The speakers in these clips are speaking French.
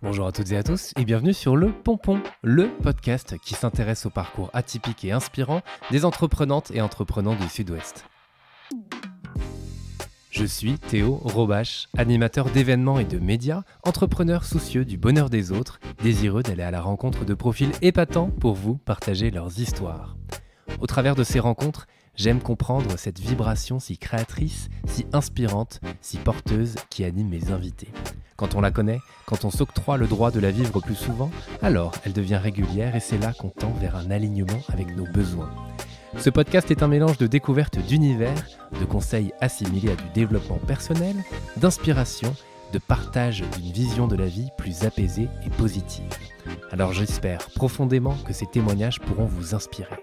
Bonjour à toutes et à tous et bienvenue sur Le Pompon, le podcast qui s'intéresse au parcours atypique et inspirant des entreprenantes et entreprenants du Sud-Ouest. Je suis Théo Robache, animateur d'événements et de médias, entrepreneur soucieux du bonheur des autres, désireux d'aller à la rencontre de profils épatants pour vous partager leurs histoires. Au travers de ces rencontres, j'aime comprendre cette vibration si créatrice, si inspirante, si porteuse qui anime mes invités. Quand on la connaît, quand on s'octroie le droit de la vivre plus souvent, alors elle devient régulière et c'est là qu'on tend vers un alignement avec nos besoins. Ce podcast est un mélange de découvertes d'univers, de conseils assimilés à du développement personnel, d'inspiration, de partage d'une vision de la vie plus apaisée et positive. Alors j'espère profondément que ces témoignages pourront vous inspirer.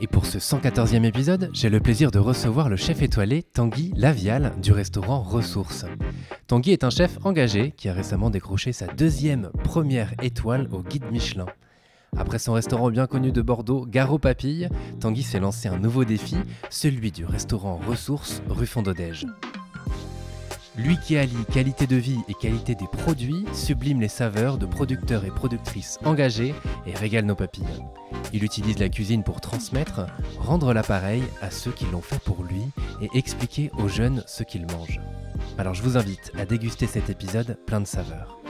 Et pour ce 114e épisode, j'ai le plaisir de recevoir le chef étoilé Tanguy Lavial du restaurant Ressources. Tanguy est un chef engagé qui a récemment décroché sa deuxième première étoile au guide Michelin. Après son restaurant bien connu de Bordeaux, Garo Papille, Tanguy s'est lancé un nouveau défi, celui du restaurant Ressources rue Fondodège. Lui qui allie qualité de vie et qualité des produits sublime les saveurs de producteurs et productrices engagés et régale nos papilles. Il utilise la cuisine pour transmettre, rendre l'appareil à ceux qui l'ont fait pour lui et expliquer aux jeunes ce qu'ils mangent. Alors je vous invite à déguster cet épisode plein de saveurs.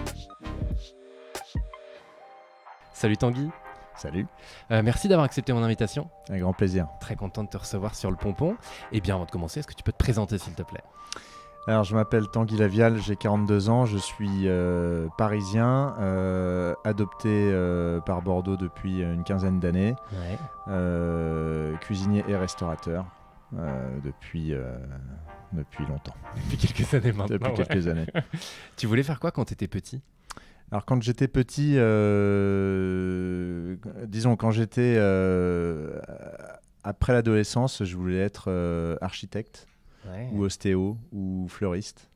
Salut Tanguy Salut. Euh, merci d'avoir accepté mon invitation. Un grand plaisir. Très content de te recevoir sur le pompon. Et eh bien avant de commencer, est-ce que tu peux te présenter s'il te plaît alors, je m'appelle Tanguy Lavial, j'ai 42 ans, je suis euh, parisien, euh, adopté euh, par Bordeaux depuis une quinzaine d'années, cuisinier et restaurateur depuis, depuis longtemps. Depuis quelques années maintenant. depuis quelques années. tu voulais faire quoi quand tu étais petit alors quand j'étais petit, disons quand j'étais après l'adolescence, je voulais être architecte ou ostéo ou fleuriste.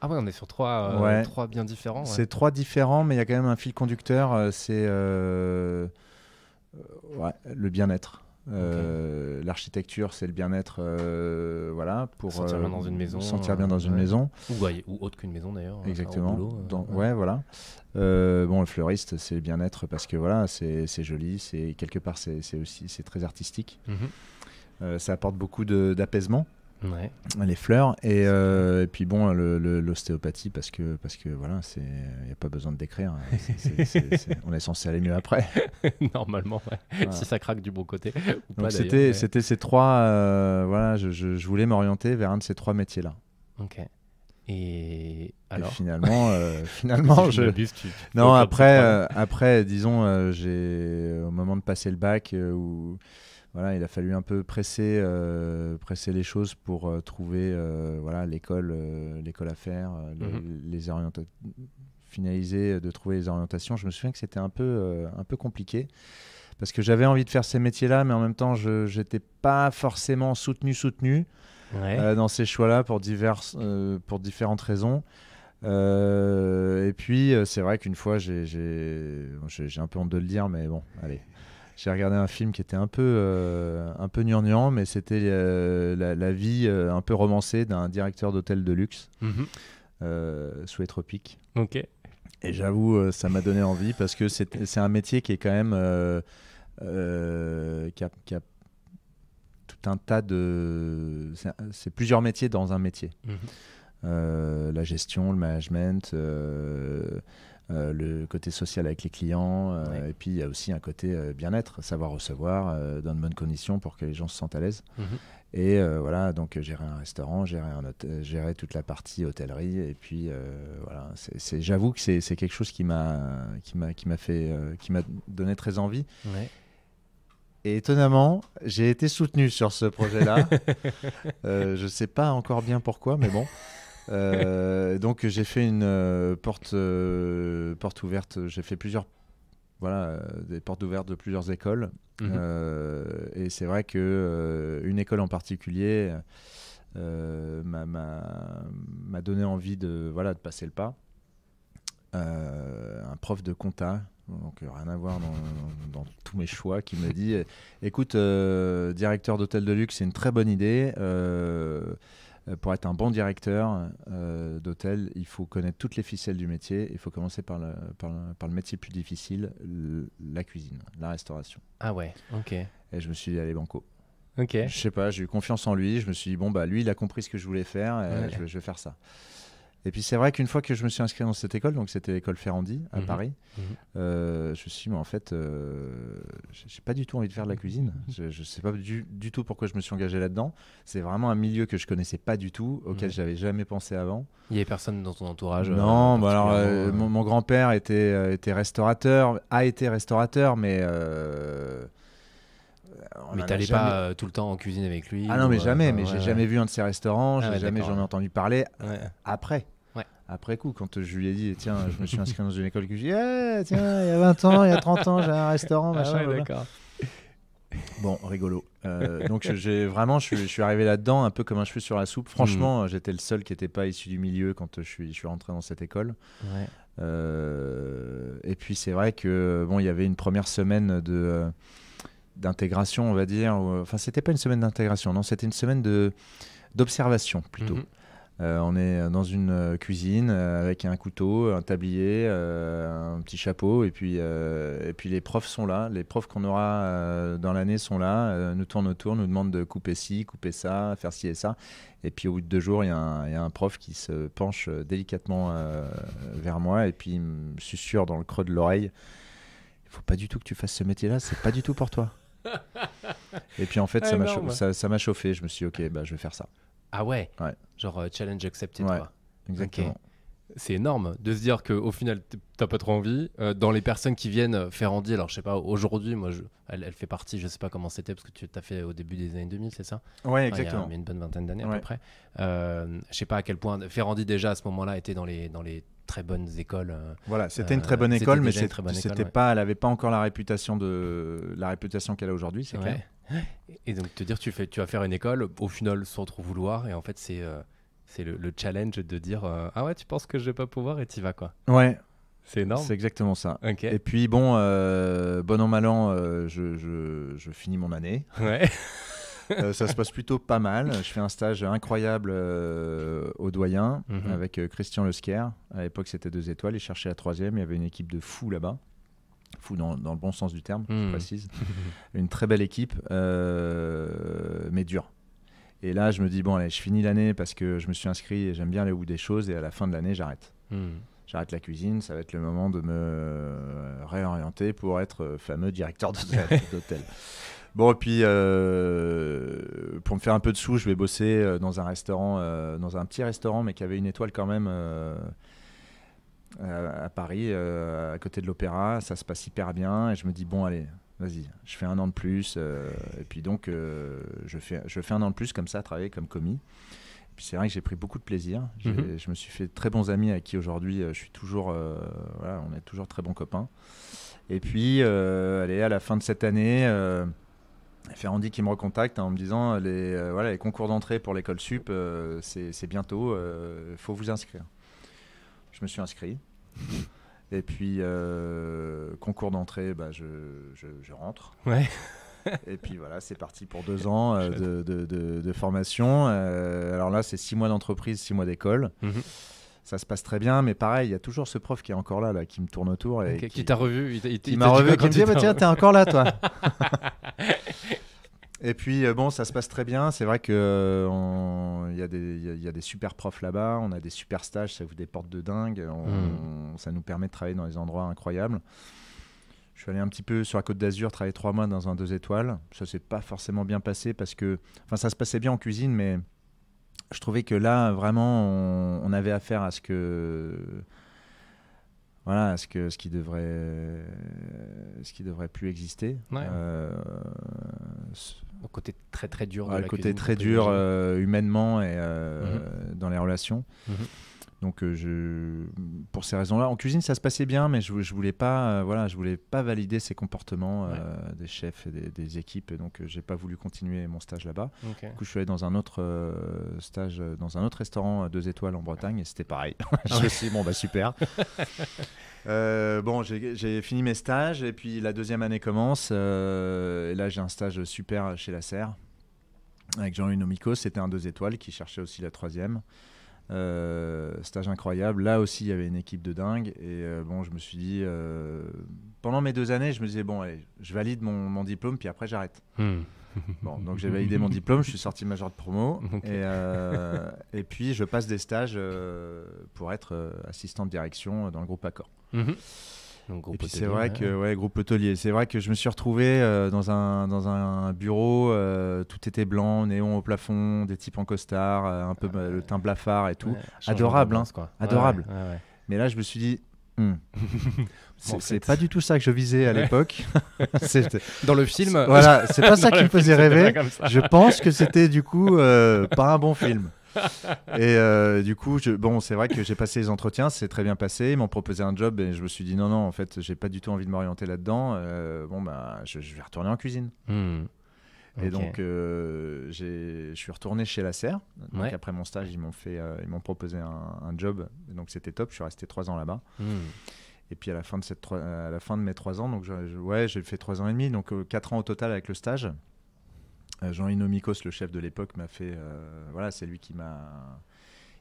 Ah ouais, on est sur trois, euh, trois bien différents. C'est trois différents, mais il y a quand même un fil conducteur, euh, c'est euh, le bien-être. L'architecture, c'est le bien-être, voilà, pour sentir bien dans une maison, sentir bien dans une maison, ou, ou autre qu'une maison d'ailleurs. Hein, Exactement. ouais. voilà. bon, le fleuriste, c'est le bien-être parce que voilà, c'est joli, c'est quelque part, c'est aussi, c'est très artistique. Mhm. ça apporte beaucoup d'apaisement. Les fleurs. Et, euh, puis bon, l'ostéopathie, parce que, parce que voilà, il n'y a pas besoin de décrire. Hein. on est censé aller mieux après. Normalement, si ça craque du bon côté. C'était c'était ces trois. Euh, voilà, je, je, voulais m'orienter vers un de ces trois métiers-là. Ok. Et, alors finalement, euh, finalement, je. non, après, après, disons, j'ai au moment de passer le bac où voilà, il a fallu un peu presser, euh, les choses pour euh, trouver euh, voilà l'école, l'école à faire, les, mhm. finaliser, de trouver les orientations. Je me souviens que c'était un peu, un peu compliqué parce que j'avais envie de faire ces métiers-là, mais en même temps, je n'étais pas forcément soutenu, soutenu dans ces choix-là pour diverses, pour différentes raisons. et puis, c'est vrai qu'une fois, j'ai un peu honte de le dire, mais bon, allez, j'ai regardé un film qui était un peu euh, un peu gnangnan, mais c'était euh, la, vie euh, un peu romancée d'un directeur d'hôtel de luxe mhm. sous les tropiques. Ok. Et j'avoue, ça m'a donné envie parce que c'est un métier qui est quand même qui a, tout un tas de c'est plusieurs métiers dans un métier. Mhm. la gestion, le management euh, le côté social avec les clients, euh, et puis il y a aussi un côté euh, bien-être, savoir recevoir dans de bonnes conditions pour que les gens se sentent à l'aise. Mhm. Et voilà, donc gérer un restaurant, gérer, un gérer toute la partie hôtellerie, et puis voilà, j'avoue que c'est, quelque chose qui m'a, qui m'a, qui m'a donné très envie. Et étonnamment, j'ai été soutenu sur ce projet-là. je ne sais pas encore bien pourquoi, mais bon. Euh, donc j'ai fait une euh, porte, euh, porte ouverte, j'ai fait plusieurs voilà, des portes ouvertes de plusieurs écoles. Mhm. et c'est vrai que une école en particulier m'a donné envie de, voilà, de passer le pas. un prof de compta, donc rien à voir dans, dans tous mes choix, qui me dit écoute, directeur d'hôtel de luxe, c'est une très bonne idée euh, pour être un bon directeur euh, d'hôtel, il faut connaître toutes les ficelles du métier. Il faut commencer par le, par le, le métier plus difficile, la cuisine, la restauration. Ah ouais, ok. Et je me suis dit, allez, banco. Ok. Je sais pas, j'ai eu confiance en lui. Je me suis dit, bon, bah lui, il a compris ce que je voulais faire. je vais faire ça. Et puis c'est vrai qu'une fois que je me suis inscrit dans cette école, donc c'était l'école Ferrandi à mhm. Paris, mhm. Euh, je me suis dit, mais en fait, euh, je j'ai pas du tout envie de faire de la cuisine. Mhm. Je, ne sais pas du, tout pourquoi je me suis engagé là-dedans. C'est vraiment un milieu que je connaissais pas du tout, auquel je j'avais jamais pensé avant. Il y avait personne dans ton entourage euh, Non, bah alors mon, grand-père était, était restaurateur, a été restaurateur, mais euh, mais t'allais pas euh, tout le temps en cuisine avec lui Ah non, mais euh, jamais. mais j'ai jamais vu un de ses restaurants. Ah j'ai jamais j'en ai entendu parler après après coup, quand je lui ai dit, tiens, je me suis inscrit dans une école que j'ai, eh, tiens, il y a 20 ans, il y a 30 ans, j'ai un restaurant, ah machin. d'accord. Bon, rigolo. donc, j'ai vraiment, je, suis arrivé là-dedans un peu comme un cheveu sur la soupe. Franchement, hmm. j'étais le seul qui n'était pas issu du milieu quand je suis, je suis rentré dans cette école. et puis, c'est vrai que bon, il y avait une première semaine de d'intégration, on va dire. Enfin, c'était pas une semaine d'intégration, non, c'était une semaine de d'observation plutôt. Mhm. Euh, on est dans une euh, cuisine euh, avec un couteau, un tablier, un petit chapeau, et puis, et puis les profs sont là. Les profs qu'on aura dans l'année sont là, nous tournent autour, nous demandent de couper ci, couper ça, faire ci et ça. Et puis au bout de deux jours, il y, a un prof qui se penche délicatement vers moi et puis me susurre dans le creux de l'oreille. Il faut pas du tout que tu fasses ce métier-là, c'est pas du tout pour toi. Et puis en fait, ah, ça m'a ça, chauffé. Je me suis dit, ok, bah, je vais faire ça. Ah ouais, Genre euh, challenge accepté Exactement. C'est énorme de se dire qu'au final, t'as pas trop envie. Euh, dans les personnes qui viennent euh, faire alors je sais pas, aujourd'hui, moi, je... elle, fait partie, je sais pas comment c'était, parce que tu t'as fait au début des années 2000, c'est ça Ouais, exactement. une bonne vingtaine d'années à peu près. je sais pas à quel point Ferrandi déjà à ce moment-là était dans les, dans les très bonnes écoles. Euh, voilà, c'était une euh, très bonne école, mais c'était pas, elle avait pas encore la réputation de la réputation qu'elle a aujourd'hui, c'est clair. Et donc te dire, tu fais, tu vas faire une école, au final sans trop vouloir, et en fait c'est euh, c'est le, challenge de dire ah ouais tu penses que je vais pas pouvoir et t'y vas quoi ouais c'est énorme c'est exactement ça et puis bon bon an mal an je, je, je, finis mon année ouais Euh, ça se passe plutôt pas mal. Je fais un stage incroyable euh, au doyen mhm. avec euh, Christian Lesquer. À l'époque, c'était deux étoiles. Il cherchait la troisième. Il y avait une équipe de fous là-bas. Fous dans, le bon sens du terme, je mhm. précise. une très belle équipe, mais dure. Et là, je me dis, bon, allez, je finis l'année parce que je me suis inscrit et j'aime bien aller au bout des choses. Et à la fin de l'année, j'arrête. Mhm. J'arrête la cuisine. Ça va être le moment de me réorienter pour être fameux directeur d'hôtel. Bon, et puis euh, pour me faire un peu de sous, je vais bosser euh, dans un restaurant, euh, dans un petit restaurant, mais qui avait une étoile quand même à, Paris, à côté de l'Opéra. Ça se passe hyper bien, et je me dis bon, allez, vas-y, je fais un an de plus. et puis donc, je fais, je fais un an de plus comme ça, travailler comme commis. puis c'est vrai que j'ai pris beaucoup de plaisir. Mhm. Je me suis fait très bons amis avec qui aujourd'hui je suis toujours, on est toujours très bons copains. Et puis, allez, à la fin de cette année. Ferrandi qui me recontacte hein, en me disant euh, les, euh, voilà, les concours d'entrée pour l'école sup, euh, c'est bientôt, il faut vous inscrire. Je me suis inscrit. Et puis, concours d'entrée, bah, je, je, rentre. Ouais. Et puis voilà, c'est parti pour deux ans de, de, formation. alors là, c'est six mois d'entreprise, six mois d'école. Mhm. ça se passe très bien, mais pareil, il y a toujours ce prof qui est encore là, là qui me tourne autour. Et qui, t'a revu Il, m'a revu, qui me dit Tiens, t'es encore là, toi. Et puis, euh, bon, ça se passe très bien. C'est vrai qu'il euh, y, a des super profs là-bas, on a des super stages, ça vous des portes de dingue. Hmm. Ça nous permet de travailler dans des endroits incroyables. Je suis allé un petit peu sur la côte d'Azur, travailler trois mois dans un deux étoiles. Ça s'est pas forcément bien passé parce que. Enfin, ça se passait bien en cuisine, mais je trouvais que là, vraiment, on, avait affaire à ce que. Voilà, à ce, que, ce qui devrait. Ce qui devrait plus exister. Ouais. Euh, au côté très très dur. côté très dur euh, humainement et euh, mhm. dans les relations. Mhm. Donc euh, je, pour ces raisons-là, en cuisine ça se passait bien, mais je, je voulais pas, voilà, je voulais pas valider ces comportements des chefs et des, équipes, donc j'ai pas voulu continuer mon stage là-bas. Du coup, je suis allé dans un autre stage, dans un autre restaurant deux étoiles en Bretagne, et c'était pareil. je ah me suis bon bah super. Euh, bon, j'ai fini mes stages et puis la deuxième année commence. Euh, et là, j'ai un stage super chez la Serre avec Jean-Louis Nomico. C'était un deux étoiles qui cherchait aussi la troisième. Euh, stage incroyable. Là aussi, il y avait une équipe de dingue. Et bon, je me suis dit, pendant mes deux années, je me disais, bon, je valide mon, diplôme, puis après, j'arrête. Hmm. donc j'ai validé mon diplôme, je suis sorti major de promo. Euh, et, puis je passe des stages euh, pour être euh, assistant de direction dans le groupe Accor. Mhm. et puis c'est vrai que ouais groupe hôtelier c'est vrai que je me suis retrouvé dans un dans un bureau tout était blanc néon au plafond des types en costard un peu ah bah, le teint blafard et tout adorable hein, quoi. adorable mais là je me suis dit Hmm. c'est pas du tout ça que je visais à l'époque. dans le film. Voilà, c'est pas ça qui me faisait rêver. Je pense que c'était du coup euh, pas un bon film. et euh, du coup, bon, c'est vrai que j'ai passé les entretiens, c'est très bien passé. Ils m'ont proposé un job et je me suis dit non, non, en fait, j'ai pas du tout envie de m'orienter là-dedans. Euh, bon, bah, je, vais retourner en cuisine. Hmm. Et donc, euh, je suis retourné chez la serre. Donc Après mon stage, ils m'ont fait, euh, ils m'ont proposé un, job. donc, c'était top. Je suis resté trois ans là-bas. Hmm. Et puis à la fin de, cette, à la fin de mes trois ans, donc je, ouais, j'ai fait trois ans et demi, donc euh, quatre ans au total avec le stage. jean Mikos le chef de l'époque, m'a fait, voilà, c'est lui qui m'a,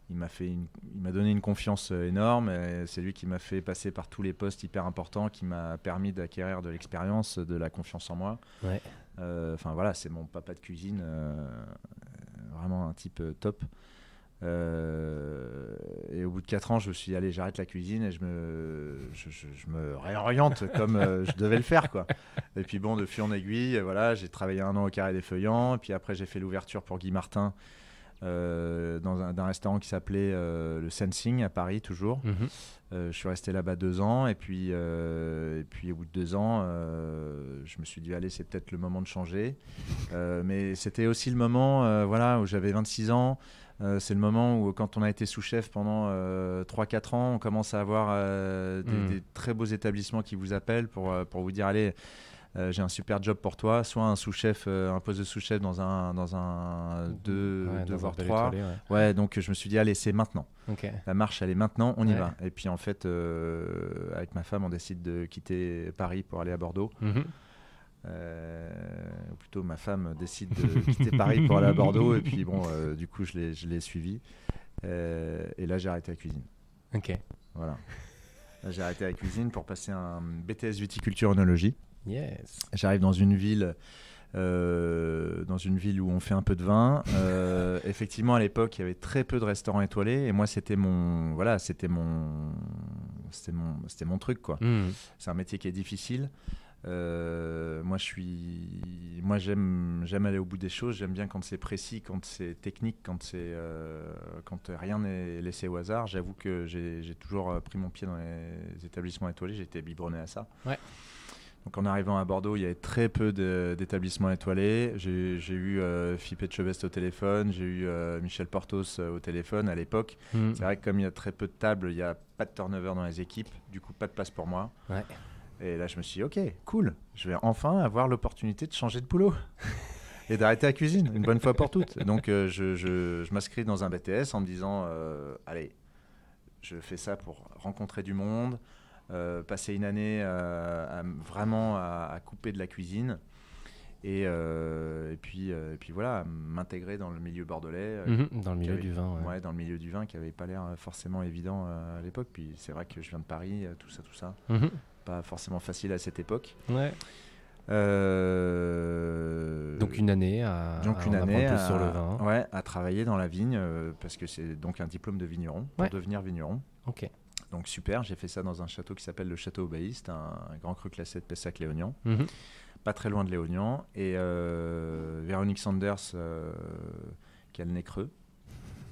il m'a fait il m'a donné une confiance énorme c'est lui qui m'a fait passer par tous les postes hyper importants qui m'a permis d'acquérir de l'expérience de la confiance en moi ouais. Euh, enfin voilà, c'est mon papa de cuisine, euh, euh, vraiment un type top. et au bout de 4 ans, je me suis allé j'arrête la cuisine et je me, réoriente comme je devais le faire. Quoi. Et puis bon, de fil en aiguille, voilà, j'ai travaillé un an au Carré des Feuillants. Et puis après, j'ai fait l'ouverture pour Guy Martin, euh, dans un, restaurant qui s'appelait euh, le Sensing à Paris toujours. Mhm. Euh, je suis resté là-bas deux ans et puis, et puis au bout de deux ans, je me suis dit allez c'est peut-être le moment de changer. mais c'était aussi le moment voilà où j'avais 26 ans. c'est le moment où, quand on a été sous-chef pendant 3-4 ans, on commence à avoir des, mhm. des, très beaux établissements qui vous appellent pour, pour vous dire, allez, euh, j'ai un super job pour toi, soit un sous-chef, euh, un poste de sous-chef dans un, dans un 2 ouais, voire 3. Ouais. donc je me suis dit, allez, c'est maintenant. La marche, elle est maintenant, on y va. Et puis en fait, euh, avec ma femme, on décide de quitter Paris pour aller à Bordeaux. Mhm. ou plutôt ma femme décide de quitter Paris pour aller à Bordeaux et puis bon du coup je l'ai suivi et là j'ai arrêté la cuisine ok voilà j'ai arrêté la cuisine pour passer un BTS viticulture onologie J'arrive dans une ville. Euh, dans une ville où on fait un peu de vin. Euh, effectivement, à l'époque, il y avait très peu de restaurants étoilés et moi, c'était mon voilà, c'était mon c'était mon c'était mon truc quoi. Hmm. C'est un métier qui est difficile. Euh, moi, je suis moi j'aime j'aime aller au bout des choses. J'aime bien quand c'est précis, quand c'est technique, quand c'est quand rien n'est laissé au hasard. J'avoue que j'ai toujours pris mon pied dans les établissements étoilés. J'étais biberonné à ça. Ouais. Donc en arrivant à Bordeaux, il y avait très peu d'établissements étoilés. J'ai eu euh, Philippe Chevest au téléphone, j'ai eu euh, Michel Portos euh, au téléphone à l'époque. Mmh. C'est vrai que comme il y a très peu de tables, il n'y a pas de turnover dans les équipes, du coup pas de place pour moi. Et là je me suis dit, ok, cool, je vais enfin avoir l'opportunité de changer de boulot. et d'arrêter la cuisine une bonne fois pour toutes. Donc euh, je m'inscris dans un BTS en me disant, allez, je fais ça pour rencontrer du monde, euh, passer une année euh, vraiment à, couper de la cuisine. Et, euh, puis, voilà, m'intégrer dans le milieu bordelais. Mhm, dans le milieu du vin. Ouais. dans le milieu du vin qui n'avait pas l'air forcément évident à l'époque. Puis c'est vrai que je viens de Paris, tout ça, tout ça. Mhm. Pas forcément facile à cette époque. donc une année à, donc une année sur le vin. Ouais, à travailler dans la vigne parce que c'est donc un diplôme de vigneron pour devenir vigneron. Ok donc super, j'ai fait ça dans un château qui s'appelle le Château Obéiste, un, grand cru classé de Pessac-Léognan. Mhm. Pas très loin de Léognan. Et euh, Véronique Sanders, euh, qui a le nez creux,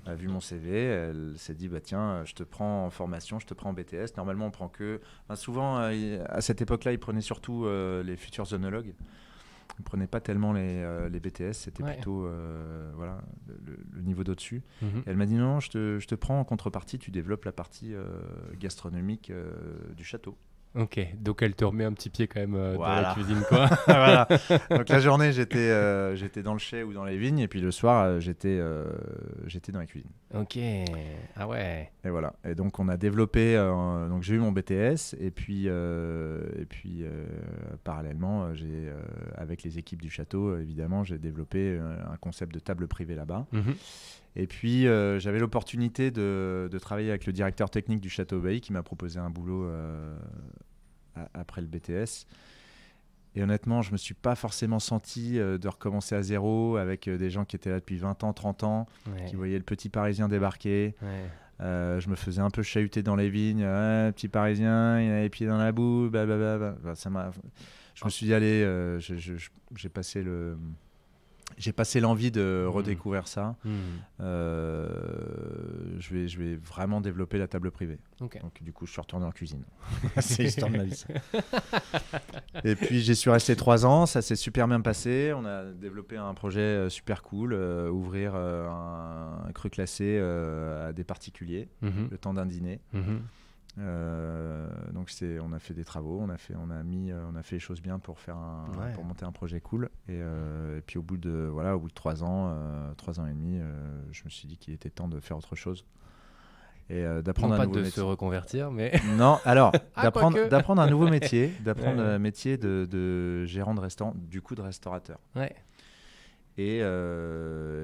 a vu mon CV, elle s'est dit bah tiens, je te prends en formation, je te prends en BTS. Normalement, on prend que. souvent, euh, à cette époque-là, ils prenaient surtout les futurs zonologues ne prenait pas tellement les, BTS, euh, c'était plutôt euh, voilà, le, niveau d'au-dessus. Mhm. Elle m'a dit non, je te, prends en contrepartie, tu développes la partie euh, gastronomique du château. Ok, donc elle te remet un petit pied quand même euh, dans la cuisine, quoi. voilà. Donc la journée, j'étais euh, j'étais dans le chai ou dans les vignes, et puis le soir, euh, j'étais j'étais dans la cuisine. Ok, ah ouais. Et voilà. Et donc on a développé. donc j'ai eu mon BTS, et puis et puis parallèlement, j'ai avec les équipes du château, évidemment, j'ai développé un concept de table privée là-bas. Mhm. Et puis, euh, j'avais l'opportunité de, travailler avec le directeur technique du Château Bailly qui m'a proposé un boulot euh, après le BTS. Et honnêtement, je ne me suis pas forcément senti euh, de recommencer à zéro avec des gens qui étaient là depuis 20 ans, 30 ans, qui voyaient le petit Parisien débarquer. je me faisais un peu chahuter dans les vignes. petit Parisien, il a les pieds dans la boue, bah Enfin, ça je me ah. suis dit, allez, j'ai passé le j'ai passé l'envie de hmm. redécouvrir ça. Hmm. Euh, je, vais, je vais vraiment développer la table privée. Donc, du coup, je suis retourné en cuisine. c'est l'histoire de ma vie. Et puis, j'y suis resté trois ans. Ça s'est super bien passé. On a développé un projet euh, super cool euh, ouvrir un, cru classé à des particuliers mhm. le temps d'un dîner. Mhm. Euh, donc c'est, on a fait des travaux, on a fait, on a mis, euh, on a fait les choses bien pour faire pour monter un projet cool. Euh, et, puis au bout de voilà, au bout de trois ans, trois ans et demi, je me suis dit qu'il était temps de faire autre chose et d'apprendre un nouveau de se reconvertir, mais non. Alors ah, d'apprendre, d'apprendre un nouveau métier, d'apprendre un métier de, gérant de restaurant, du coup de restaurateur. Ouais. Et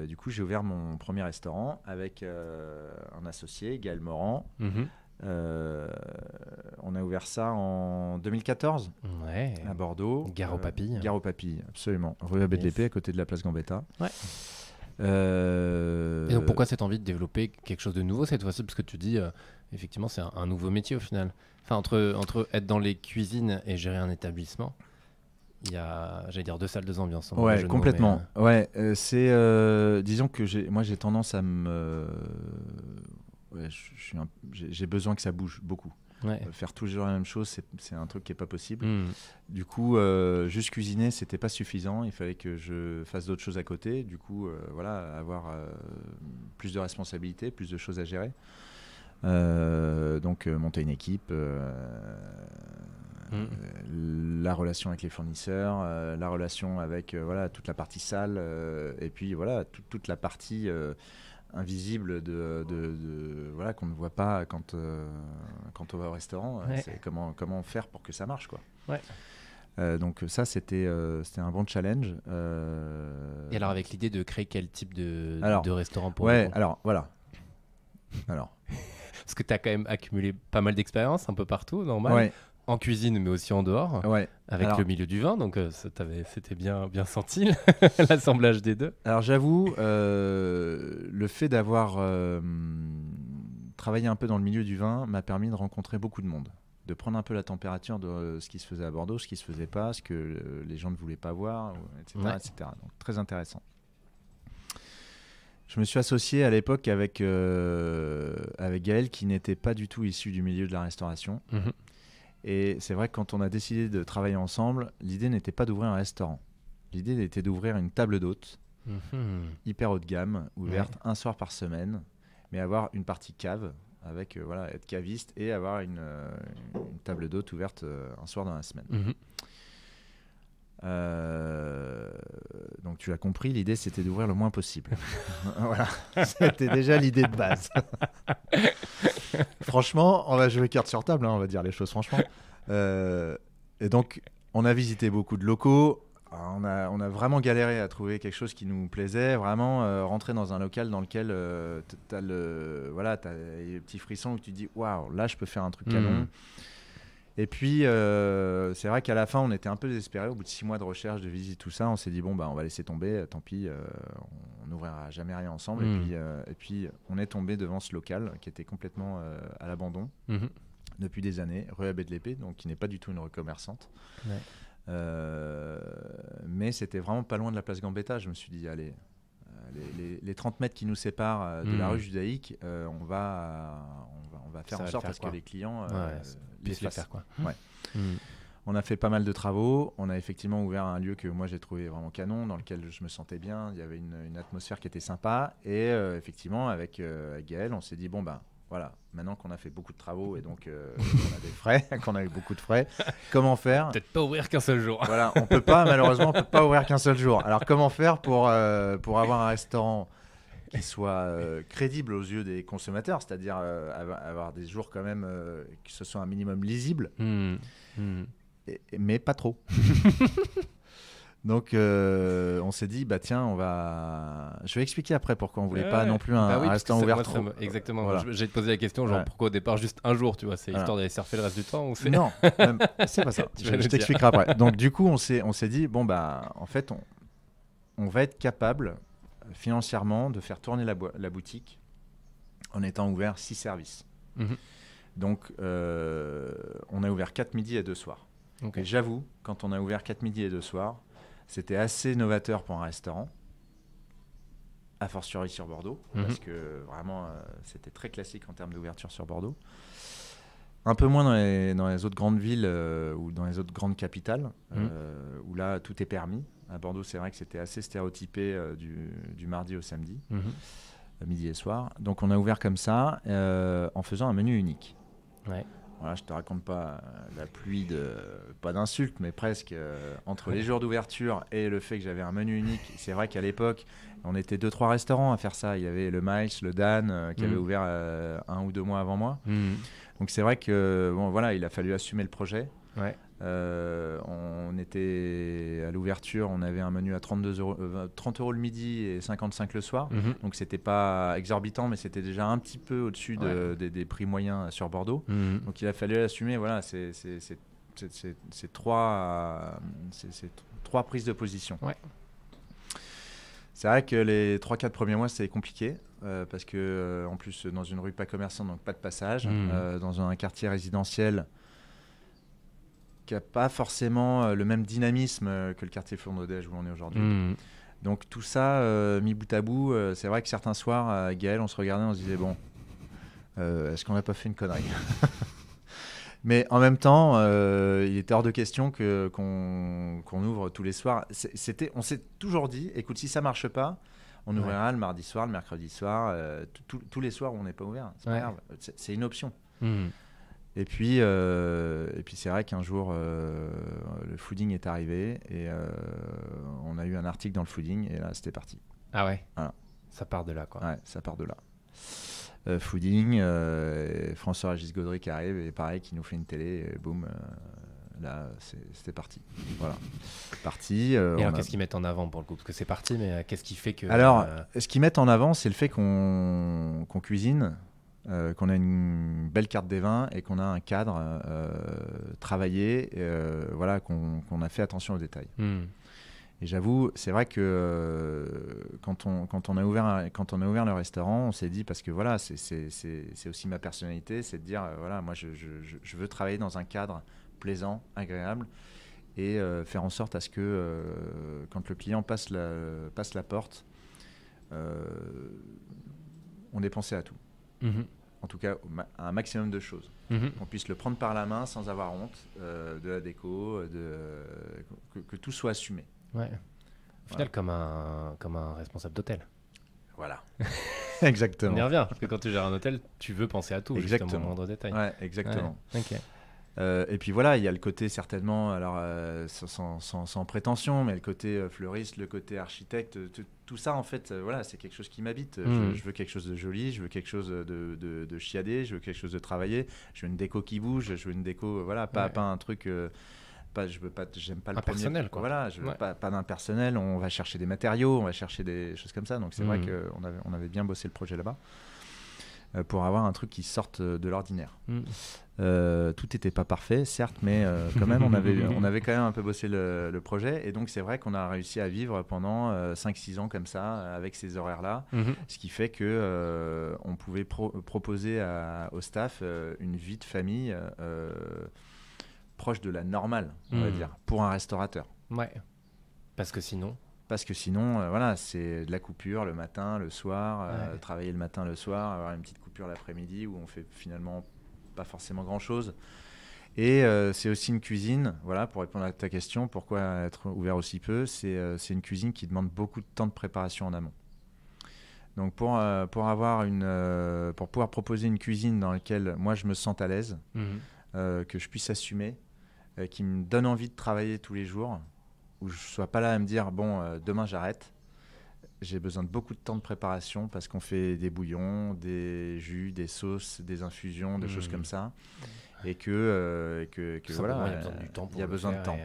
du coup, j'ai ouvert mon premier restaurant avec un associé, Gaël Morand. Mm euh, on a ouvert ça en 2014 ouais. à Bordeaux. Gare aux euh, Papilles. Gare aux absolument. Rue Abbé de à côté de la place Gambetta. Euh, et donc pourquoi cette envie de développer quelque chose de nouveau cette fois-ci Parce que tu dis, effectivement, c'est un, nouveau métier au final. Enfin, entre, entre être dans les cuisines et gérer un établissement, il y a, j'allais dire, deux salles, deux ambiances. Ouais, complètement. Ouais, c'est, disons que j'ai, moi j'ai tendance à me ouais, j'ai besoin que ça bouge beaucoup. Euh, faire toujours la même chose, c'est un truc qui n'est pas possible. Hmm. Du coup, euh, juste cuisiner, c'était pas suffisant. Il fallait que je fasse d'autres choses à côté. Du coup, euh, voilà, avoir plus de responsabilités, plus de choses à gérer. donc, monter une équipe, hmm. la relation avec les fournisseurs, la relation avec voilà toute la partie salle, et puis voilà toute la partie invisible de, voilà qu'on ne voit pas quand euh, quand on va au restaurant euh, c'est comment comment faire pour que ça marche quoi euh, donc ça c'était c'était un bon challenge et alors avec l'idée de créer quel type de, de restaurant pour ouais alors voilà alors parce que tu as quand même accumulé pas mal d'expérience un peu partout normalement en cuisine, mais aussi en dehors, avec le milieu du vin. Donc, euh, c'était bien, bien senti l'assemblage des deux. Alors, j'avoue, euh, le fait d'avoir euh, travaillé un peu dans le milieu du vin m'a permis de rencontrer beaucoup de monde, de prendre un peu la température de ce qui se faisait à Bordeaux, ce qui se faisait pas, ce que les gens ne voulaient pas voir, etc., etc. très intéressant. Je me suis associé à l'époque avec, avec Gaël qui n'était pas du tout issu du milieu de la restauration. Mmh et c'est vrai que quand on a décidé de travailler ensemble, l'idée n'était pas d'ouvrir un restaurant. L'idée était d'ouvrir une table d'hôte, mhm. hyper haut de gamme, ouverte un soir par semaine, mais avoir une partie cave, avec euh, voilà, être caviste et avoir une, euh, table d'hôte ouverte euh, un soir dans la semaine. Mhm. Euh, donc tu as compris, l'idée c'était d'ouvrir le moins possible. voilà, c'était déjà l'idée de base. franchement, on va jouer carte sur table, hein, on va dire les choses franchement. Euh, et donc, on a visité beaucoup de locaux. On a, on a, vraiment galéré à trouver quelque chose qui nous plaisait, vraiment euh, rentrer dans un local dans lequel tu as le voilà, as les petits où tu dis waouh, là je peux faire un truc canon. Mmh. Et puis, euh, c'est vrai qu'à la fin, on était un peu désespérés. Au bout de six mois de recherche, de visite, tout ça, on s'est dit bon, bah, on va laisser tomber, euh, tant pis, euh, on n'ouvrira jamais rien ensemble. Hmm. Et, puis, on est tombé devant ce local qui était complètement à l'abandon mhm. depuis des années, rue Abbé de l'Épée, donc qui n'est pas du tout une rue commerçante. mais c'était vraiment pas loin de la place Gambetta. Je me suis dit, allez, les, 30 mètres qui nous séparent de la hmm. rue judaïque, on, va, on, va, faire en sorte à que les clients Hmm. On a fait pas mal de travaux. On a effectivement ouvert un lieu que moi j'ai trouvé vraiment canon, dans lequel je me sentais bien. Il y avait une, atmosphère qui était sympa. Et euh, effectivement, avec, euh, Gaël, on s'est dit bon, ben voilà, maintenant qu'on a fait beaucoup de travaux et donc euh, qu'on a des frais, qu'on a eu beaucoup de frais, comment faire Peut-être pas ouvrir qu'un seul jour. voilà, on peut pas, malheureusement, on peut pas ouvrir qu'un seul jour. Alors comment faire pour, pour avoir un restaurant qui soit euh, crédible aux yeux des consommateurs, c'est-à-dire euh, avoir des jours quand même euh, qui se soient un minimum lisibles, hmm, hmm. mais pas trop. Donc on s'est dit bah tiens on va je vais expliquer après pourquoi on voulait pas non plus un, bah ouvert trop. exactement j'ai posé la question genre pourquoi au départ juste un jour tu vois c'est histoire d'aller surfer le reste du temps ou non c'est pas ça je, t'expliquerai après donc du coup on s'est on s'est dit bon bah en fait on, on va être capable financièrement de faire tourner la, boutique en étant ouvert six services. Mhm. Donc, euh, on a ouvert 4 midis et 2 soirs. Et j'avoue, quand on a ouvert 4 midis et 2 soirs, c'était assez novateur pour un restaurant, a fortiori sur Bordeaux, mhm. parce que vraiment, euh, c'était très classique en termes d'ouverture sur Bordeaux. Un peu moins dans les, autres grandes villes euh, ou dans les autres grandes capitales, mhm. où là, tout est permis. À Bordeaux, c'est vrai que c'était assez stéréotypé euh, du, mardi au samedi, mhm. euh, midi et soir. Donc on a ouvert comme ça, euh, en faisant un menu unique. Ouais. Voilà, je te raconte pas la pluie de pas d'insultes, mais presque entre les jours d'ouverture et le fait que j'avais un menu unique. C'est vrai qu'à l'époque, on était deux trois restaurants à faire ça. Il y avait le Miles, le Dan qui mhm. avait ouvert un ou deux mois avant moi. Mhm. Donc c'est vrai que bon voilà, il a fallu assumer le projet. Ouais. Euh, on était à l'ouverture, on avait un menu à 32 30 euh, euros le midi et 55 le soir. Mhm. Donc c'était pas exorbitant, mais c'était déjà un petit peu au-dessus des, prix moyens sur Bordeaux. Mhm. Donc il a fallu l'assumer voilà, c'est trois, prises de position. C'est vrai que les 3-4 premiers mois, c'est compliqué. Euh, parce que, en plus, dans une rue pas commerçante, donc pas de passage, mhm. dans un quartier résidentiel, qui n'a pas forcément euh, le même dynamisme euh, que le quartier Fournaudège où on est aujourd'hui. Hmm. Donc tout ça, euh, mis bout à bout, c'est vrai que certains soirs, à Gaël, on se regardait, on se disait, bon, est-ce qu'on n'a pas fait une connerie Mais en même temps, il était hors de question qu'on, ouvre tous les soirs. C'était, on s'est toujours dit, écoute, si ça marche pas, on ouvrira le mardi soir, le mercredi soir, tous les soirs où on n'est pas ouvert. C'est, une option. Hmm. Et puis, euh, et puis c'est vrai qu'un jour, euh, le fooding est arrivé et euh, on a eu un article dans le fooding et là, c'était parti. Ah ouais voilà. Ça part de là, quoi. Ouais, ça part de là. Fooding, François Agis Godric arrive et pareil, qui nous fait une télé et boum, là, c'était parti. Voilà. Parti. et alors, qu'est-ce qu'ils mettent en avant pour le coup Parce que c'est parti, mais qu'est-ce qui fait que. Alors, ce qu'ils mettent en avant, c'est le fait qu'on qu'on cuisine euh, qu'on a une belle carte des vins et qu'on a un cadre euh, travaillé, euh, voilà, qu'on a fait attention aux détails. Hmm. Et j'avoue, c'est vrai que quand, on, a ouvert, le restaurant, on s'est dit, parce que voilà, c'est aussi ma personnalité, c'est de dire, voilà, moi, je, veux travailler dans un cadre plaisant, agréable, et faire en sorte à ce que quand le client passe la, porte, on est pensé à tout. Mhm en tout cas un maximum de choses. Mhm. Qu'on puisse le prendre par la main sans avoir honte euh, de la déco, de, que, tout soit assumé. Au final, comme, un, comme un responsable d'hôtel. Voilà. exactement. On y revient, parce que quand tu gères un hôtel, tu veux penser à tout, exactement. justement, au moindre détail. Ouais, exactement. Ok. Euh, et puis voilà, il y a le côté certainement, alors euh, sans, sans, prétention, mais le côté euh, fleuriste, le côté architecte, tout ça en fait, voilà, c'est quelque chose qui m'habite. Hmm. Je, veux quelque chose de joli, je veux quelque chose de, de, chiadé, je veux quelque chose de travaillé, je veux une déco qui bouge, je veux une déco, voilà, pas, pas un truc. Pas, je veux pas, j'aime pas le personnel quoi. Voilà, je veux pas, pas d'impersonnel. On va chercher des matériaux, on va chercher des choses comme ça. Donc c'est vrai hmm. qu'on avait, on avait bien bossé le projet là-bas. Euh, pour avoir un truc qui sorte euh, de l'ordinaire. Mm. Euh, tout n'était pas parfait, certes, mais quand même, on avait, on avait quand même un peu bossé le, projet. Et donc, c'est vrai qu'on a réussi à vivre pendant 5-6 ans comme ça, avec ces horaires-là. Mm-hmm. Ce qui fait que on pouvait proposer au staff une vie de famille proche de la normale, on va mm. dire, pour un restaurateur. Ouais. Parce que sinon. Parce que sinon, euh, voilà, c'est de la coupure le matin, le soir, euh, travailler le matin, le soir, avoir une petite coupure l'après-midi où on fait finalement pas forcément grand-chose. Et euh, c'est aussi une cuisine, voilà, pour répondre à ta question, pourquoi être ouvert aussi peu C'est une cuisine qui demande beaucoup de temps de préparation en amont. Donc pour, pour, avoir une, pour pouvoir proposer une cuisine dans laquelle moi je me sens à l'aise, mmh que je puisse assumer, qui me donne envie de travailler tous les jours, où je sois pas là à me dire bon euh, demain j'arrête. J'ai besoin de beaucoup de temps de préparation parce qu'on fait des bouillons, des jus, des sauces, des infusions, des choses hmm. comme ça, euh, et que, que, voilà, il y a besoin de temps.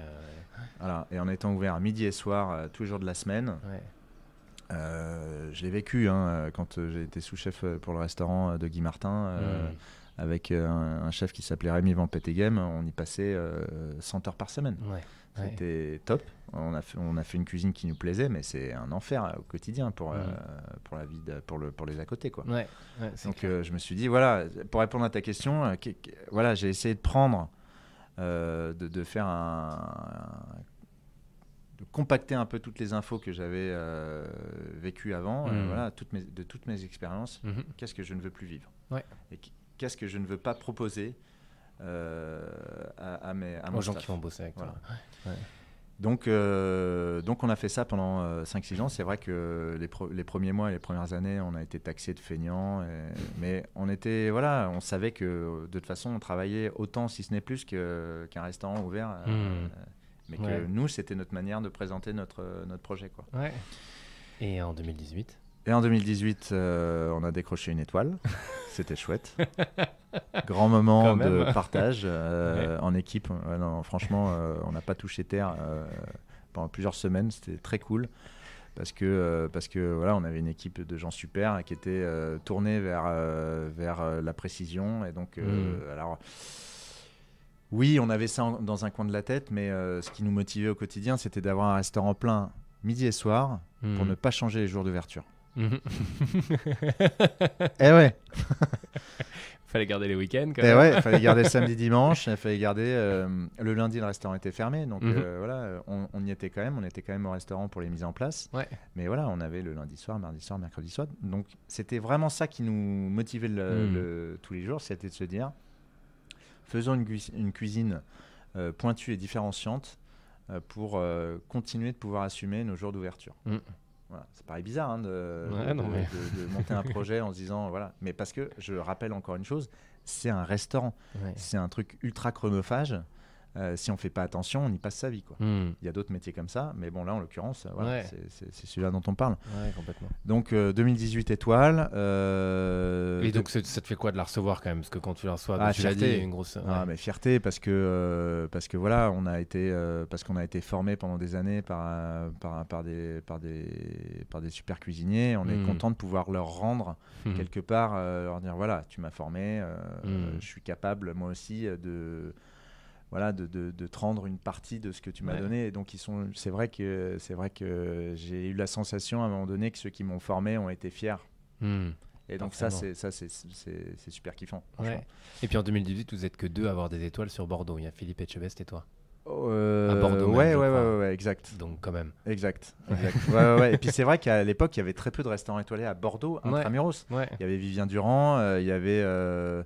Euh, et en étant ouvert midi et soir, toujours de la semaine, je l'ai vécu hein, quand j'ai été sous-chef pour le restaurant de Guy Martin. Hmm. Avec un, chef qui s'appelait Rémi Van Peteghem, on y passait 100 heures par semaine. C'était top. On a, fait, on a fait une cuisine qui nous plaisait, mais c'est un enfer euh, au quotidien pour, euh, mm. pour, la vie pour, le, pour les à côté. Quoi. Donc euh, je me suis dit, voilà, pour répondre à ta question, voilà, j'ai essayé de prendre, de, de, faire un, de compacter un peu toutes les infos que j'avais vécues avant, mm. voilà, toutes de toutes mes expériences, mm-hmm. qu'est-ce que je ne veux plus vivre Et qu'est-ce que je ne veux pas proposer à, mes, à gens qui vont bosser avec donc, euh, donc on a fait ça pendant 5-6 euh, ans. C'est vrai que les, premiers mois et les premières années, on a été taxé de feignants. mais on était, voilà, on savait que de toute façon, on travaillait autant, si ce n'est plus, qu'un restaurant ouvert. Euh, hmm. mais que nous, c'était notre manière de présenter notre, notre projet. Quoi. Ouais. Et en 2018 Et en 2018, on a décroché une étoile. C'était chouette. Grand moment de partage euh, en équipe. franchement, euh, on n'a pas touché terre euh, pendant plusieurs semaines. C'était très cool parce que parce que voilà on avait une équipe de gens super qui était tournée vers vers la précision et donc mm. alors oui on avait ça dans un coin de la tête mais ce qui nous motivait au quotidien c'était d'avoir un restaurant plein midi et soir pour mm. ne pas changer les jours d'ouverture Mmh. ouais. fallait garder les week-ends. Quand eh même. ouais, il fallait garder le samedi, dimanche, fallait garder euh, le lundi. Le restaurant était fermé, donc mhm. euh, voilà, on, y était quand même. On était quand même au restaurant pour les mises en place. Ouais. Mais voilà, on avait le lundi soir, mardi soir, mercredi soir. Donc c'était vraiment ça qui nous motivait le, mhm. tous les jours, c'était de se dire, faisons une, cuisine euh, pointue et différenciante pour continuer de pouvoir assumer nos jours d'ouverture. Mm. Voilà. Ça paraît bizarre hein, de, monter un projet en se disant voilà. Mais parce que je rappelle encore une chose, c'est un restaurant, c'est un truc ultra chronophage. Euh, si on fait pas attention, on y passe sa vie. Quoi. Hmm. Il y a d'autres métiers comme ça, mais bon, là, en l'occurrence, euh, c'est celui-là dont on parle. complètement. Donc, 2018 euh, étoile. Et donc, ça te fait quoi de la recevoir quand même Parce que quand tu la reçois, ah, bah, tu l'as dit, une grosse. Ah, mais fierté, parce que, parce que voilà, on a été, parce qu'on a été formé pendant des années par, par, par, des, par, des, par des super cuisiniers. On est hmm. content de pouvoir leur rendre hmm. quelque part, leur dire voilà, tu m'as formé, je suis capable, moi aussi, de voilà, de, de, te rendre une partie de ce que tu m'as donné. Et donc, c'est vrai que, c'est vrai que j'ai eu la sensation à un moment donné que ceux qui m'ont formé ont été fiers. Hmm. Et donc ça, c'est ça, c'est super kiffant. Et puis en 2018, vous êtes que deux à avoir des étoiles sur Bordeaux. Il y a Philippe Etchebest et toi. Euh, à Bordeaux. Ouais, ouais, ouais, exact. Donc quand même. Exact. exact. et puis c'est vrai qu'à l'époque, il y avait très peu de restaurants étoilés à Bordeaux, intramuros. Il y avait Vivien Durand, euh, il y avait. Euh,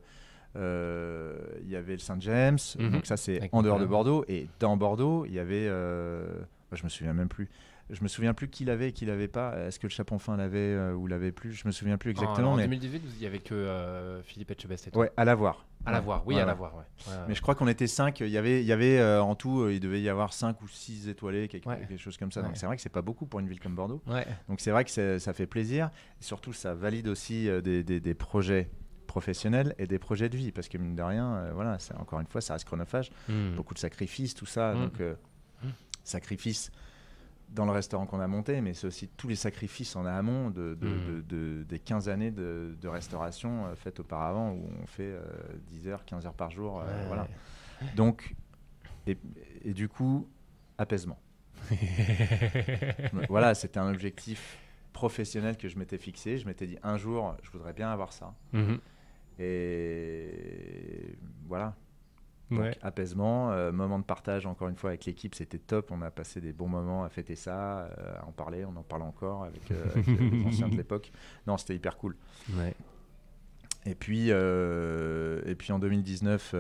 euh, il y avait le Saint-James, mhm. donc ça c'est en dehors de Bordeaux, et dans Bordeaux, il y avait, euh, oh, je me souviens même plus, je me souviens plus qui l'avait et qui l'avait pas. Est-ce que le Chaponfin l'avait euh, ou l'avait plus Je me souviens plus exactement. Oh, en, en 2018, il y avait que Philippe Etchebest et Ouais, à l'avoir. À la l'avoir, oui, à l'avoir. Ouais. mais je crois qu'on était 5. Il y avait, il y avait en tout, il devait y avoir cinq ou six étoilés, quelque, chose comme ça. Donc c'est vrai que c'est pas beaucoup pour une ville comme Bordeaux. Donc c'est vrai que ça fait plaisir. Et surtout, ça valide aussi des, des projets professionnel et des projets de vie. Parce que mine de rien, euh, voilà, c'est encore une fois, ça reste chronophage. Hmm. Beaucoup de sacrifices, tout ça. Hmm. Donc, euh, hmm. sacrifices dans le restaurant qu'on a monté, mais c'est aussi tous les sacrifices en amont de, des 15 années de, restauration euh, faites auparavant, où on fait 10 heures, 15 heures par jour. voilà. Donc, et, du coup, apaisement. voilà, c'était un objectif professionnel que je m'étais fixé. Je m'étais dit un jour, je voudrais bien avoir ça. Mhm. Et voilà. Donc, apaisement, euh, moment de partage encore une fois avec l'équipe, c'était top. On a passé des bons moments à fêter ça, euh, à en parler, on en parle encore avec, euh, les anciens de l'époque. Non, c'était hyper cool. Et puis, et puis en 2019,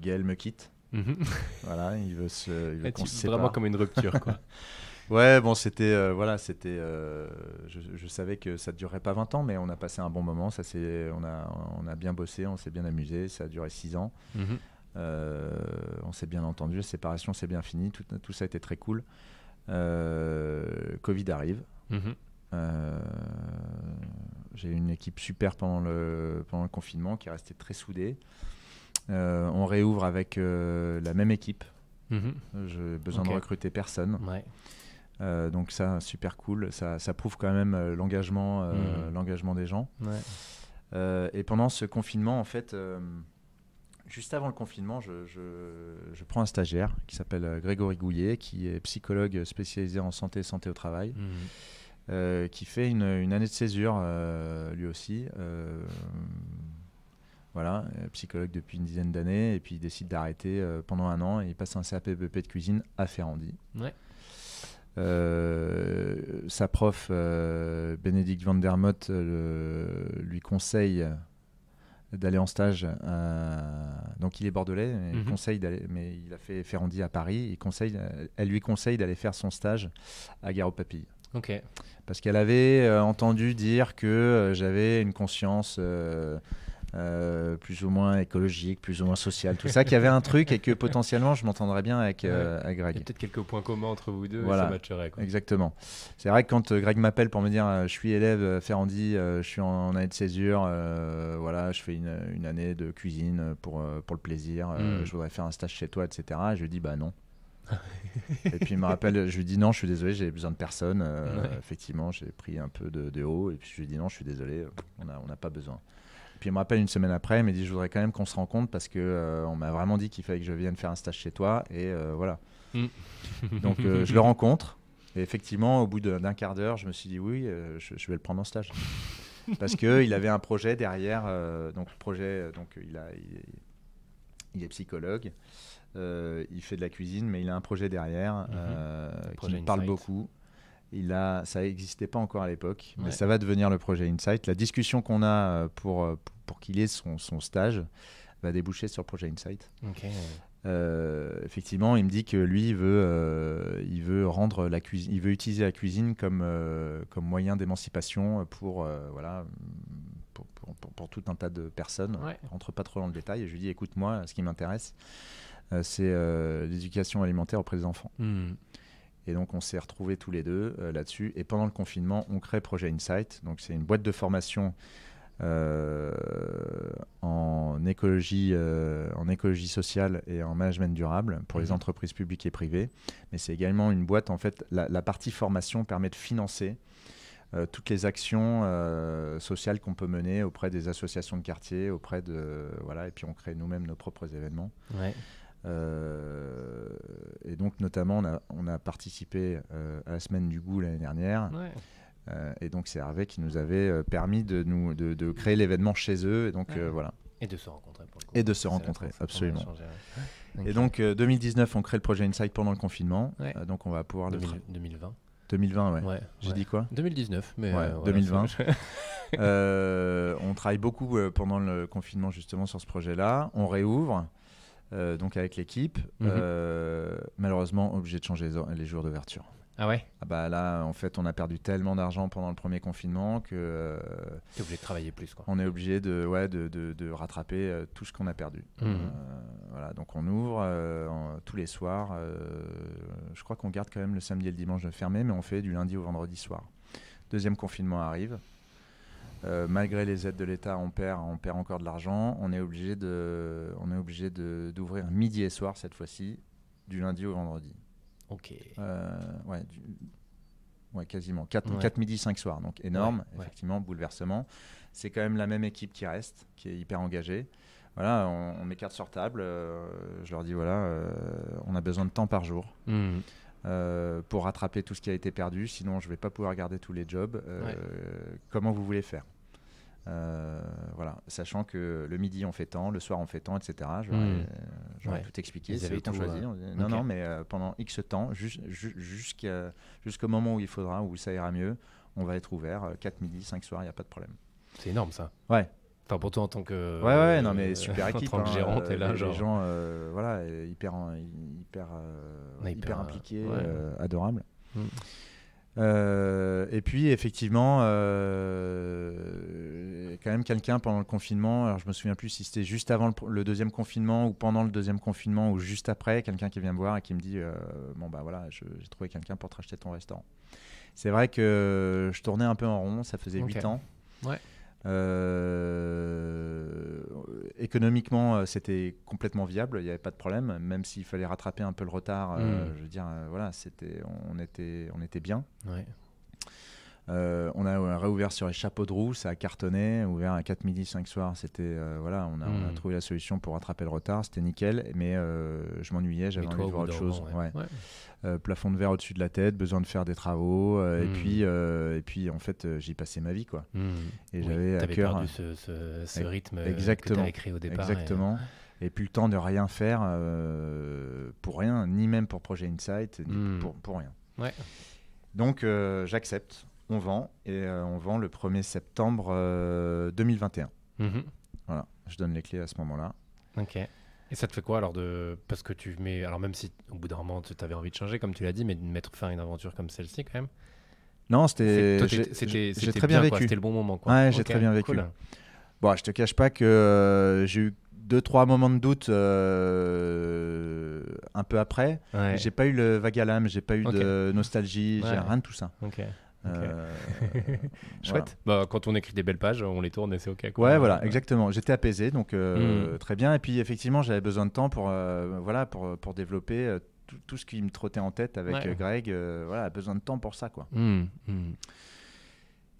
Gaël me quitte. Mhm. Voilà, il veut se, il ah, qu'on se sépare. Vraiment comme une rupture, quoi. Ouais, bon, c'était. Euh, voilà, c'était. Euh, je, savais que ça ne durerait pas 20 ans, mais on a passé un bon moment. Ça, on, a, on a bien bossé, on s'est bien amusé. Ça a duré 6 ans. Mhm. Euh, on s'est bien entendu. La séparation, s'est bien finie Tout, ça a été très cool. Covid arrive. Mhm. J'ai eu une équipe super pendant le, pendant confinement qui est restée très soudée. on réouvre avec la même équipe. Mhm. J'ai besoin de recruter personne. Ouais. Euh, donc ça, super cool. Ça, ça prouve quand même euh, l'engagement, euh, mm. l'engagement des gens. et pendant ce confinement, en fait, juste avant le confinement, je, prends un stagiaire qui s'appelle Grégory Gouillet, qui est psychologue spécialisé en santé et santé au travail. Mm. qui fait une, une, année de césure lui aussi. voilà, psychologue depuis une dizaine d'années, et puis il décide d'arrêter pendant un an et il passe un CAPBP e e de cuisine à Ferrandi. Ouais. Euh, sa prof, euh, Bénédicte Van der euh, lui conseille d'aller en stage. Donc il est bordelais, mais, il mhm. conseille mais il a fait Ferrandi à Paris. conseille, elle lui conseille d'aller faire son stage à Gare aux Papilles. Parce qu'elle avait entendu dire que j'avais une conscience euh, plus ou moins écologique, plus ou moins social, tout ça, qu'il y avait un truc et que potentiellement je m'entendrais bien avec, euh, Greg. Il y a peut-être quelques points communs entre vous deux, et ça matcherait. Quoi. Exactement. C'est vrai que quand euh, Greg m'appelle pour me dire je suis élève Ferrandi, je suis en, année de césure, voilà, je fais une, année de cuisine pour, pour le plaisir, hmm. je voudrais faire un stage chez toi, etc. je lui dis bah non. et puis il me rappelle, je lui dis non, je suis désolé, j'ai besoin de personne. Effectivement, j'ai pris un peu de, haut et puis je lui dis non, je suis désolé, on n'a on pas besoin. Puis il me rappelle une semaine après, il m'a dit Je voudrais quand même qu'on se rencontre parce qu'on euh, m'a vraiment dit qu'il fallait que je vienne faire un stage chez toi. Et euh, voilà. Mm. Donc euh, je le rencontre. Et effectivement, au bout d'un quart d'heure, je me suis dit Oui, je, vais le prendre en stage. parce qu'il avait un projet derrière. donc, projet, donc il, a, il, est psychologue. il fait de la cuisine, mais il a un projet derrière mm-hmm. qui me parle beaucoup. Il a, ça n'existait pas encore à l'époque, mais ça va devenir le projet Insight. La discussion qu'on a euh, pour, euh, pour qu'il ait son, son, stage va déboucher sur le projet Insight. Euh, effectivement, il me dit que lui, il veut, il veut rendre la cuisine, il veut utiliser la cuisine comme, comme moyen d'émancipation pour voilà. Pour, pour, tout un tas de personnes. Ouais. ne rentre pas trop dans le détail. Et je lui dis, écoute, moi, ce qui m'intéresse, c'est l'éducation alimentaire auprès des enfants. Hmm. Et donc, on s'est retrouvés tous les deux euh, là-dessus. Et pendant le confinement, on crée Projet Insight. Donc, c'est une boîte de formation euh, en, écologie, euh, en écologie sociale et en management durable pour les mhm. entreprises publiques et privées. Mais c'est également une boîte, en fait, la, partie formation permet de financer toutes les actions sociales qu'on peut mener auprès des associations de quartier, auprès de voilà, et puis on crée nous-mêmes nos propres événements. Ouais. Euh, et donc, notamment, on a, participé euh, à la semaine du goût l'année dernière. Euh, et donc, c'est Hervé qui nous avait permis de, nous, de, créer l'événement chez eux. Et donc, voilà. Et de se rencontrer Et de se rencontrer, absolument. Et donc, 2019, on crée le projet Insight pendant le confinement. donc, on va pouvoir le 2020. 2020, ouais. J'ai dit quoi 2019, mais. 2020. on travaille beaucoup pendant le confinement justement sur ce projet-là. On réouvre. Euh, donc avec l'équipe. Mhm. Euh, malheureusement, obligé de changer les, jours d'ouverture. Ah ouais ah bah Là, en fait, on a perdu tellement d'argent pendant le premier confinement que. Euh, T'es obligé de travailler plus, quoi. On est obligé de, ouais, de, rattraper tout ce qu'on a perdu. Mhm. voilà, donc on ouvre tous les soirs. je crois qu'on garde quand même le samedi et le dimanche de fermé, mais on fait du lundi au vendredi soir. Deuxième confinement arrive. Euh, malgré les aides de l'État, on perd, on perd encore de l'argent. On est obligé de, on est obligé d'ouvrir midi et soir cette fois-ci, du lundi au vendredi. Ok. Euh, ouais, quasiment. 4, 4 midi, 5 soirs. Donc énorme, effectivement, bouleversement. C'est quand même la même équipe qui reste, qui est hyper engagée. Voilà, on, m'écarte met sur table. Euh, je leur dis voilà, on a besoin de temps par jour. Hmm. Euh, pour rattraper tout ce qui a été perdu, sinon je ne vais pas pouvoir garder tous les jobs. Euh, comment vous voulez faire euh, voilà, sachant que le midi on fait tant, le soir on fait tant, etc. J'aurais hmm. tout expliqué. Ils avaient tout choisi. Non, non, mais pendant X temps, jusqu'au moment où il faudra, où ça ira mieux, on va être ouvert. 4 midi, 5 soirs, il n'y a pas de problème. C'est énorme ça. Ouais, Enfin, pour toi en tant que. Ouais, ouais, non, mais euh, super équipe. en tant que hein, gérant, t'es euh, là, genre. Les gens, euh, voilà, hyper, hyper, hyper, hyper impliqués, adorables. Mm. et puis effectivement, quand même quelqu'un pendant le confinement, alors je me souviens plus si c'était juste avant le, deuxième confinement ou pendant le deuxième confinement ou juste après, quelqu'un qui vient me voir et qui me dit bon bah voilà, j'ai trouvé quelqu'un pour te racheter ton restaurant. C'est vrai que je tournais un peu en rond, ça faisait huit 8 ans. Ouais. Euh, économiquement, euh, c'était complètement viable, il n'y avait pas de problème, même s'il fallait rattraper un peu le retard. Euh, hmm. je veux dire, voilà, c'était, on était, on était bien. Euh, on a euh, réouvert sur les chapeaux de roue, ça a cartonné, ouvert à 4 midi, 5 soirs. C'était, euh, voilà, on a, on a, hmm. trouvé la solution pour rattraper le retard, c'était nickel, mais je m'ennuyais, j'avais envie de voir autre chose. plafond de verre au-dessus de la tête, besoin de faire des travaux, et, hmm. puis, et puis en fait, j'y passais ma vie, quoi. Hmm. Et j'avais à cœur. perdu ce, ce, ce rythme exactement, que créé au départ. Exactement. Et... puis le temps de rien faire pour rien, ni même pour Projet Insight, pour, pour rien. Donc j'accepte on vend et euh, on vend le 1er septembre 2021. Euh, mhm. Voilà, je donne les clés à ce moment-là. Ok. Et ça te fait quoi alors de parce que tu mets alors même si au bout d'un moment tu avais envie de changer comme tu l'as dit mais de mettre fin à une aventure comme celle-ci quand même. Non, c'était j'ai très bien, vécu. C'était le bon moment quoi. Ouais, j'ai très bien vécu. Bon, je te cache pas que euh, j'ai eu deux trois moments de doute un peu après. J'ai pas eu le vague à l'âme, j'ai pas eu de nostalgie, j'ai rien de tout ça. Ok. Euh, Chouette. Bah, quand on écrit des belles pages, on les tourne et c'est ok. Quoi. voilà, exactement. J'étais apaisé, donc euh, hmm. très bien. Et puis effectivement, j'avais besoin de temps pour, euh, voilà, pour, développer tout, ce qui me trottait en tête avec Greg. voilà, besoin de temps pour ça, quoi. Hmm, hmm.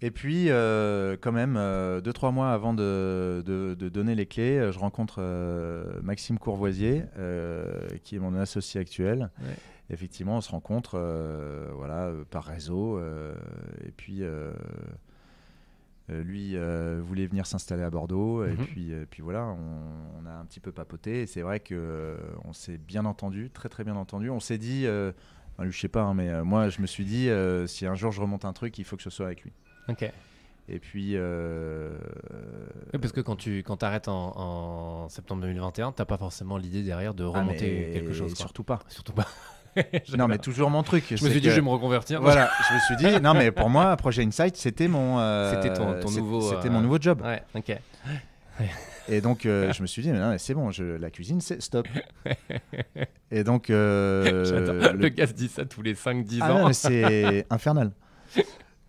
Et puis, quand même, 2 deux, trois mois avant de, donner les clés, je rencontre Maxime Courvoisier, qui est mon associé actuel. Ouais effectivement, on se rencontre euh, voilà, euh, par réseau. Euh, et puis, lui voulait venir s'installer à Bordeaux. Et mhm. puis, puis voilà, on, a un petit peu papoté. Et c'est vrai qu'on s'est bien entendu, très très bien entendu. On s'est dit, lui je sais pas, hein, mais moi, je me suis dit, si un jour je remonte un truc, il faut que ce soit avec lui. Ok. Et puis. parce que quand tu quand arrêtes en, septembre 2021, tu n'as pas forcément l'idée derrière de ah, remonter quelque chose. Surtout pas. Surtout pas. non, mais toujours mon truc. Je me suis dit, je vais me reconvertir. Voilà, je me suis dit, non, mais pour moi, Projet Insight, c'était mon, euh, c'était ton, nouveau, c'était euh, mon nouveau job. Ouais, ok. Et donc, euh, je me suis dit, mais c'est bon, je, la cuisine, c'est stop. Et donc. Le... gaz gars se dit ça tous les 5-10 ah, ans. C'est infernal.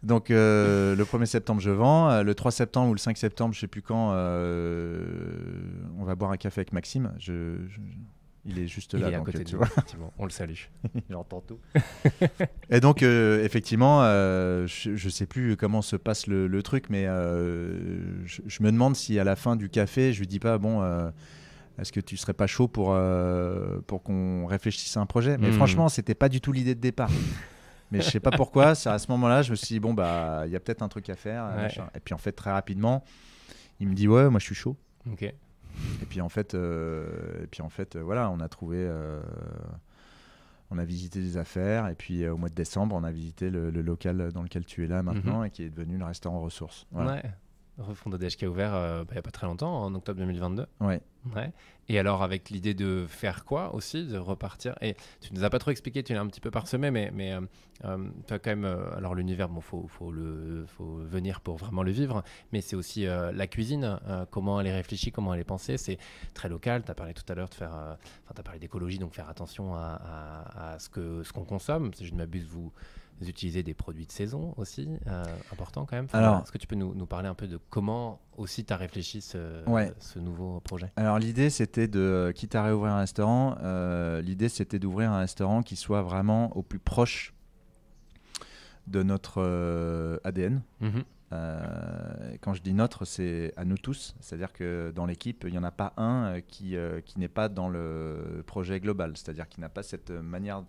Donc le 1er septembre, je vends. Le 3 septembre ou le 5 septembre, je sais plus quand, on va boire un café avec Maxime. je, il est juste il là. Est à côté Effectivement. On le salue. Il entend tout. et donc, euh, effectivement, euh, je ne sais plus comment se passe le, truc, mais euh, je, me demande si à la fin du café, je lui dis pas, bon, est-ce que tu serais pas chaud pour, pour qu'on réfléchisse à un projet Mais franchement, franchement, c'était pas du tout l'idée de départ. mais je sais pas pourquoi, à ce moment-là, je me suis dit, bon, bah, il y a peut-être un truc à faire. Et puis en fait, très rapidement, il me dit, ouais, moi je suis chaud. Ok. Et puis en fait, euh, en fait euh, voilà, on a trouvé euh, on a visité des affaires et puis au mois de décembre on a visité le, local dans lequel tu es là maintenant mhm. et qui est devenu le restaurant ressources refonte qui DHK ouvert euh, bah, il n'y a pas très longtemps, en octobre 2022. Ouais. ouais. Et alors, avec l'idée de faire quoi aussi, de repartir Et tu ne nous as pas trop expliqué, tu l'as un petit peu parsemé, mais, mais euh, euh, tu as quand même. alors, l'univers, bon, faut, faut, le, faut venir pour vraiment le vivre, mais c'est aussi la cuisine, comment elle est réfléchie, comment elle est pensée. C'est très local. Tu as parlé tout à l'heure de faire. Enfin, tu as parlé d'écologie, donc faire attention à, à, ce qu'on ce qu'on consomme. Si je ne m'abuse, vous Utiliser des produits de saison aussi, euh, important quand même. Alors, est-ce que tu peux nous, nous, parler un peu de comment aussi tu as réfléchi ce, ce nouveau projet Alors, l'idée, c'était de, euh, quitte à réouvrir un restaurant, euh, l'idée, c'était d'ouvrir un restaurant qui soit vraiment au plus proche de notre ADN. Mhm. quand je dis notre, c'est à nous tous. C'est-à-dire que dans l'équipe, il n'y en a pas un qui, qui n'est pas dans le projet global, c'est-à-dire qui n'a pas cette manière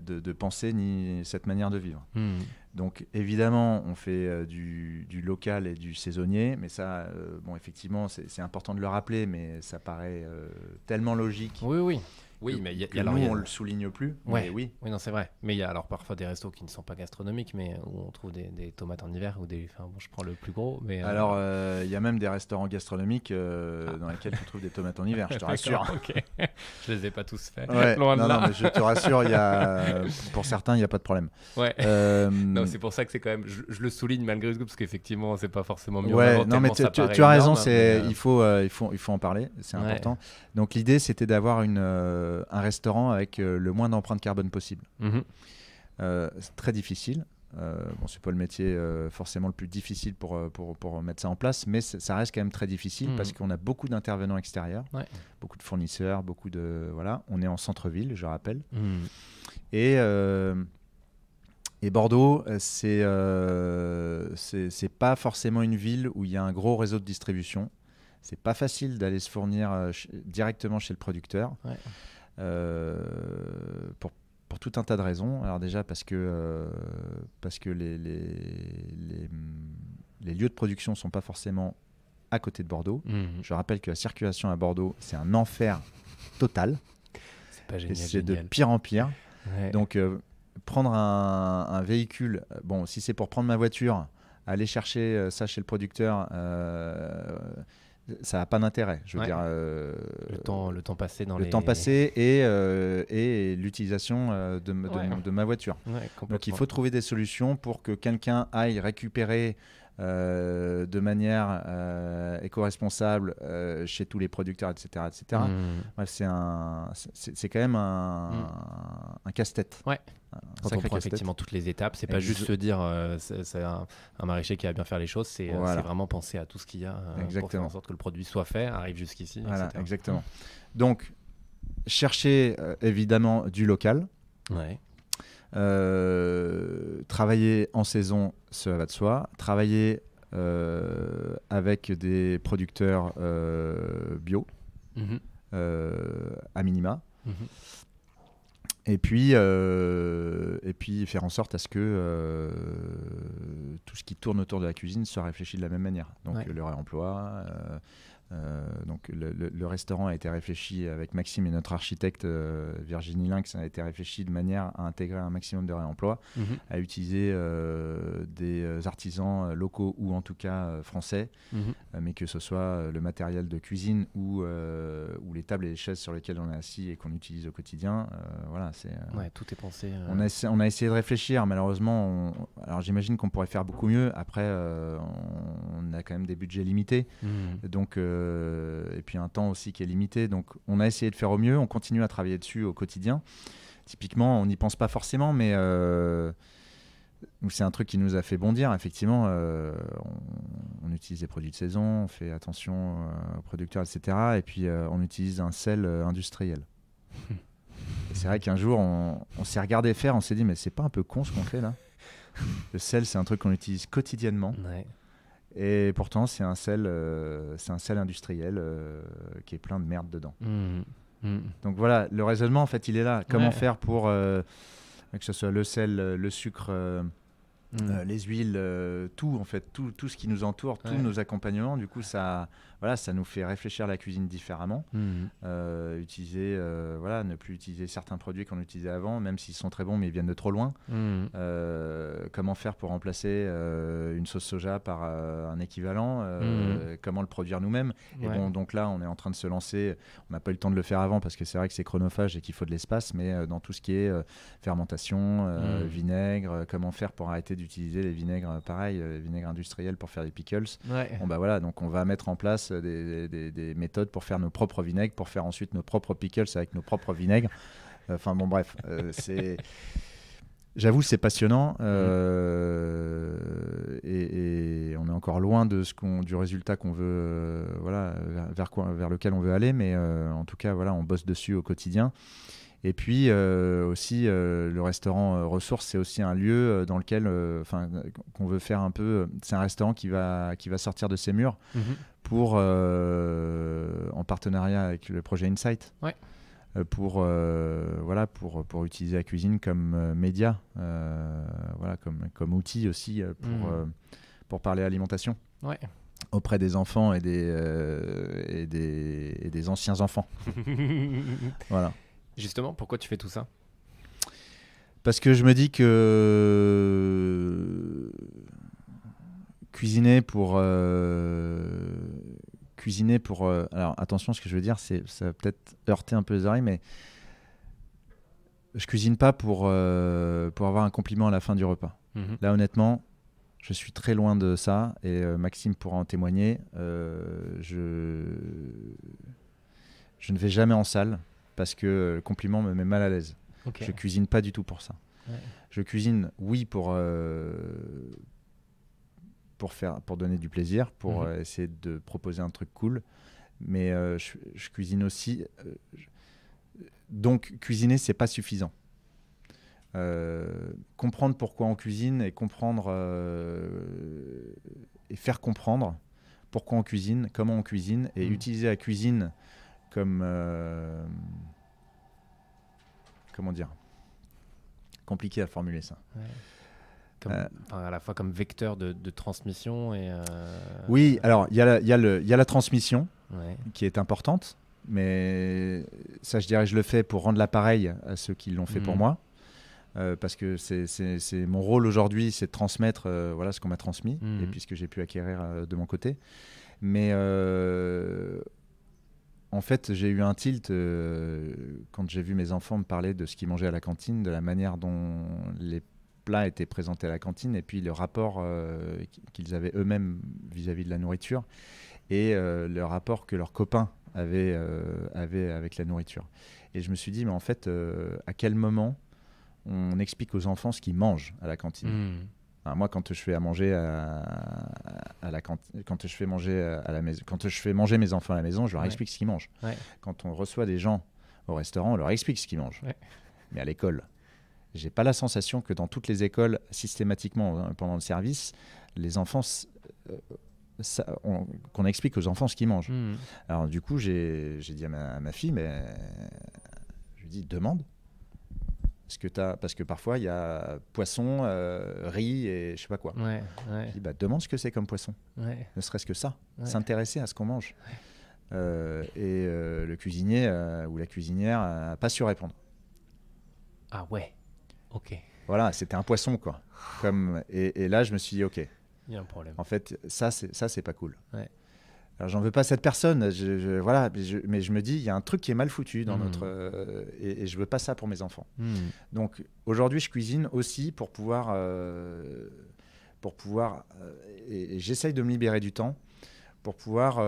de, penser ni cette manière de vivre. Hmm. Donc évidemment, on fait euh, du, local et du saisonnier, mais ça, euh, bon, effectivement, c'est important de le rappeler, mais ça paraît euh, tellement logique. Oui, oui. Oui, mais y a, nous, on le souligne plus. Ouais. oui. Oui, non, c'est vrai. Mais il y a alors parfois des restos qui ne sont pas gastronomiques, mais où on trouve des, des tomates en hiver ou des. Enfin, bon, je prends le plus gros, mais. Euh, alors, euh, il y a même des restaurants gastronomiques euh, ah. dans lesquels tu trouves des tomates en hiver. Je te rassure. ok. je les ai pas tous faits. non, non, mais je te rassure, il y a pour certains, il n'y a pas de problème. Ouais. non, c'est pour ça que c'est quand même. Je, le souligne malgré tout parce qu'effectivement, c'est pas forcément mieux. Non, mais tu, tu, as raison. C'est il faut il faut il faut en parler. C'est important. Donc l'idée, c'était d'avoir une euh, un restaurant avec euh, le moins d'empreintes carbone possible. Mhm. Euh, c'est très difficile. Euh, bon, c'est pas le métier forcément le plus difficile pour, pour, pour, mettre ça en place, mais ça reste quand même très difficile mhm. parce qu'on a beaucoup d'intervenants extérieurs, beaucoup de fournisseurs, beaucoup de. Voilà, on est en centre-ville, je rappelle. Mhm. Et. et Bordeaux, c'est c'est pas forcément une ville où il y a un gros réseau de distribution. C'est pas facile d'aller se fournir directement chez le producteur. Ouais. Euh, pour pour tout un tas de raisons. Alors déjà parce que, euh, parce que les, les, lieux de production ne sont pas forcément à côté de Bordeaux. Mmh, mmh. Je rappelle que la circulation à Bordeaux, c'est un enfer total. C'est de pire en pire. Donc euh, prendre un, véhicule, bon, si c'est pour prendre ma voiture, aller chercher ça chez le producteur ça n'a pas d'intérêt. Je veux dire, euh, le, temps, le temps passé dans le temps passé et, euh, et l'utilisation euh, de, de, ma voiture. Donc il faut trouver des solutions pour que quelqu'un aille récupérer euh, de manière euh, éco-responsable euh, chez tous les producteurs, etc. etc. Mmh. c'est, un, c'est, quand même un, mmh. casse-tête. Ouais. effectivement toutes les étapes, c'est pas juste se dire c'est, un, maraîcher qui va bien faire les choses, c'est, vraiment penser à tout ce qu'il y a pour faire en sorte que le produit soit fait, arrive jusqu'ici. Voilà, exactement. Donc, chercher évidemment du local. Ouais. Euh, travailler en saison, cela va de soi. Travailler euh, avec des producteurs euh, bio, mhm. à minima. Mhm. Et puis, et puis faire en sorte à ce que tout ce qui tourne autour de la cuisine soit réfléchi de la même manière. Donc le réemploi, euh, donc le, restaurant a été réfléchi avec Maxime et notre architecte euh, Virginie Lynx a été réfléchi de manière à intégrer un maximum de réemploi, mhm. à utiliser euh, des artisans locaux ou en tout cas français, mhm. mais que ce soit le matériel de cuisine ou, ou les tables et les chaises sur lesquelles on est assis et qu'on utilise au quotidien. voilà, c'est. Ouais, tout est pensé. On a, on, a, essayé de réfléchir, malheureusement. alors j'imagine qu'on pourrait faire beaucoup mieux. Après, on, a quand même des budgets limités, mhm. donc. Euh, euh, et puis un temps aussi qui est limité. Donc on a essayé de faire au mieux, on continue à travailler dessus au quotidien. Typiquement, on n'y pense pas forcément, mais euh, c'est un truc qui nous a fait bondir. Effectivement, euh, on, utilise des produits de saison, on fait attention aux producteurs, etc. Et puis, on utilise un sel industriel. c'est vrai qu'un jour, on, on s'est regardé faire, on s'est dit, mais c'est pas un peu con ce qu'on fait là Le sel, c'est un truc qu'on utilise quotidiennement. Ouais. Et pourtant, c'est un sel, euh, c'est un sel industriel euh, qui est plein de merde dedans. Mmh, mmh. Donc voilà, le raisonnement, en fait, il est là. Comment faire pour euh, que ce soit le sel, le sucre, mmh. les huiles, tout, en fait, tout, tout, ce qui nous entoure, tous nos accompagnements. Du coup, ça voilà, ça nous fait réfléchir la cuisine différemment. Mmh. Euh, utiliser, euh, voilà, ne plus utiliser certains produits qu'on utilisait avant, même s'ils sont très bons, mais ils viennent de trop loin. Mmh. Euh, comment faire pour remplacer une sauce soja par un équivalent mmh. Comment le produire nous-mêmes Et bon, donc là, on est en train de se lancer. On n'a pas eu le temps de le faire avant parce que c'est vrai que c'est chronophage et qu'il faut de l'espace, mais dans tout ce qui est fermentation, vinaigre, comment faire pour arrêter d'utiliser les vinaigres, pareil, les vinaigres industriels pour faire des pickles. Bon, bah voilà, donc on va mettre en place euh, des, méthodes pour faire nos propres vinaigres, pour faire ensuite nos propres pickles avec nos propres vinaigres. Euh, enfin bon, bref, euh, c'est. J'avoue, c'est passionnant mm. et, on est encore loin de ce qu'on, du résultat qu'on veut, voilà, vers, quoi, vers lequel on veut aller. Mais en tout cas, voilà, on bosse dessus au quotidien. Et puis aussi, le restaurant Ressources, c'est aussi un lieu dans lequel, enfin, qu'on veut faire un peu. C'est un restaurant qui va, qui va sortir de ses murs. Mm-hmm pour, euh, en partenariat avec le projet Insight. Euh, pour euh, voilà pour pour utiliser la cuisine comme média voilà comme comme outil aussi pour mmh. pour parler alimentation auprès des enfants et des des, anciens enfants voilà justement pourquoi tu fais tout ça parce que je me dis que cuisiner pour euh, cuisiner pour. Euh, alors attention, ce que je veux dire, c'est ça va peut-être heurter un peu les oreilles, mais je cuisine pas pour euh, pour avoir un compliment à la fin du repas. Mhm. Là, honnêtement, je suis très loin de ça, et Maxime pourra en témoigner. je je ne vais jamais en salle parce que le compliment me met mal à l'aise. Je cuisine pas du tout pour ça. Je cuisine, oui, pour pour, faire, pour donner du plaisir, pour mhm. euh, essayer de proposer un truc cool. Mais euh, je, cuisine aussi. Euh, donc, cuisiner, c'est pas suffisant. comprendre pourquoi on cuisine et comprendre et faire comprendre pourquoi on cuisine, comment on cuisine et mhm. utiliser la cuisine comme comment dire compliqué à formuler ça. Ouais. Euh. à la fois comme vecteur de, transmission et. Euh, oui, alors il y, a la transmission qui est importante, mais ça, je dirais, je le fais pour rendre l'appareil à ceux qui l'ont fait pour mm. moi. Euh, parce que c'est mon rôle aujourd'hui, c'est de transmettre voilà, ce qu'on m'a transmis mm. et puis ce que j'ai pu acquérir de mon côté. Mais en fait, j'ai eu un tilt quand j'ai vu mes enfants me parler de ce qu'ils mangeaient à la cantine, de la manière dont les plat était présenté à la cantine et puis le rapport euh, qu'ils avaient eux-mêmes vis-à-vis de la nourriture et euh, le rapport que leurs copains euh, avaient, avec la nourriture. Et je me suis dit, mais en fait, à quel moment on explique aux enfants ce qu'ils mangent à la cantine hmm. moi, quand je fais à manger à, la quand, quand je fais manger à la maison, quand je fais manger mes enfants à la maison, je leur explique ce qu'ils mangent. Quand on reçoit des gens au restaurant, on leur explique ce qu'ils mangent. Mais à l'école, j'ai pas la sensation que dans toutes les écoles, systématiquement hein, pendant le service, les enfants euh, qu'on explique aux enfants ce qu'ils mangent. Hmm. Alors du coup, j'ai dit à ma, fille, mais je lui dis demande. Parce que, as, parce que parfois, il y a poisson, euh, riz et je sais pas quoi. Ouais, lui dis, bah, demande ce que c'est comme poisson. Ne serait-ce que ça. S'intéresser à ce qu'on mange. Euh, et le cuisinier ou la cuisinière n'a pas su répondre. Ah ouais Ok. Voilà, c'était un poisson, quoi. Comme, et, là, je me suis dit, ok. Il y a un problème. En fait, ça, c'est pas cool. Alors, j'en veux pas cette personne, je, voilà, mais je me dis, il y a un truc qui est mal foutu dans hmm. notre. Euh, et, je veux pas ça pour mes enfants. Hmm. Donc, aujourd'hui, je cuisine aussi pour pouvoir. Euh, pour pouvoir. Euh, j'essaye de me libérer du temps pour pouvoir,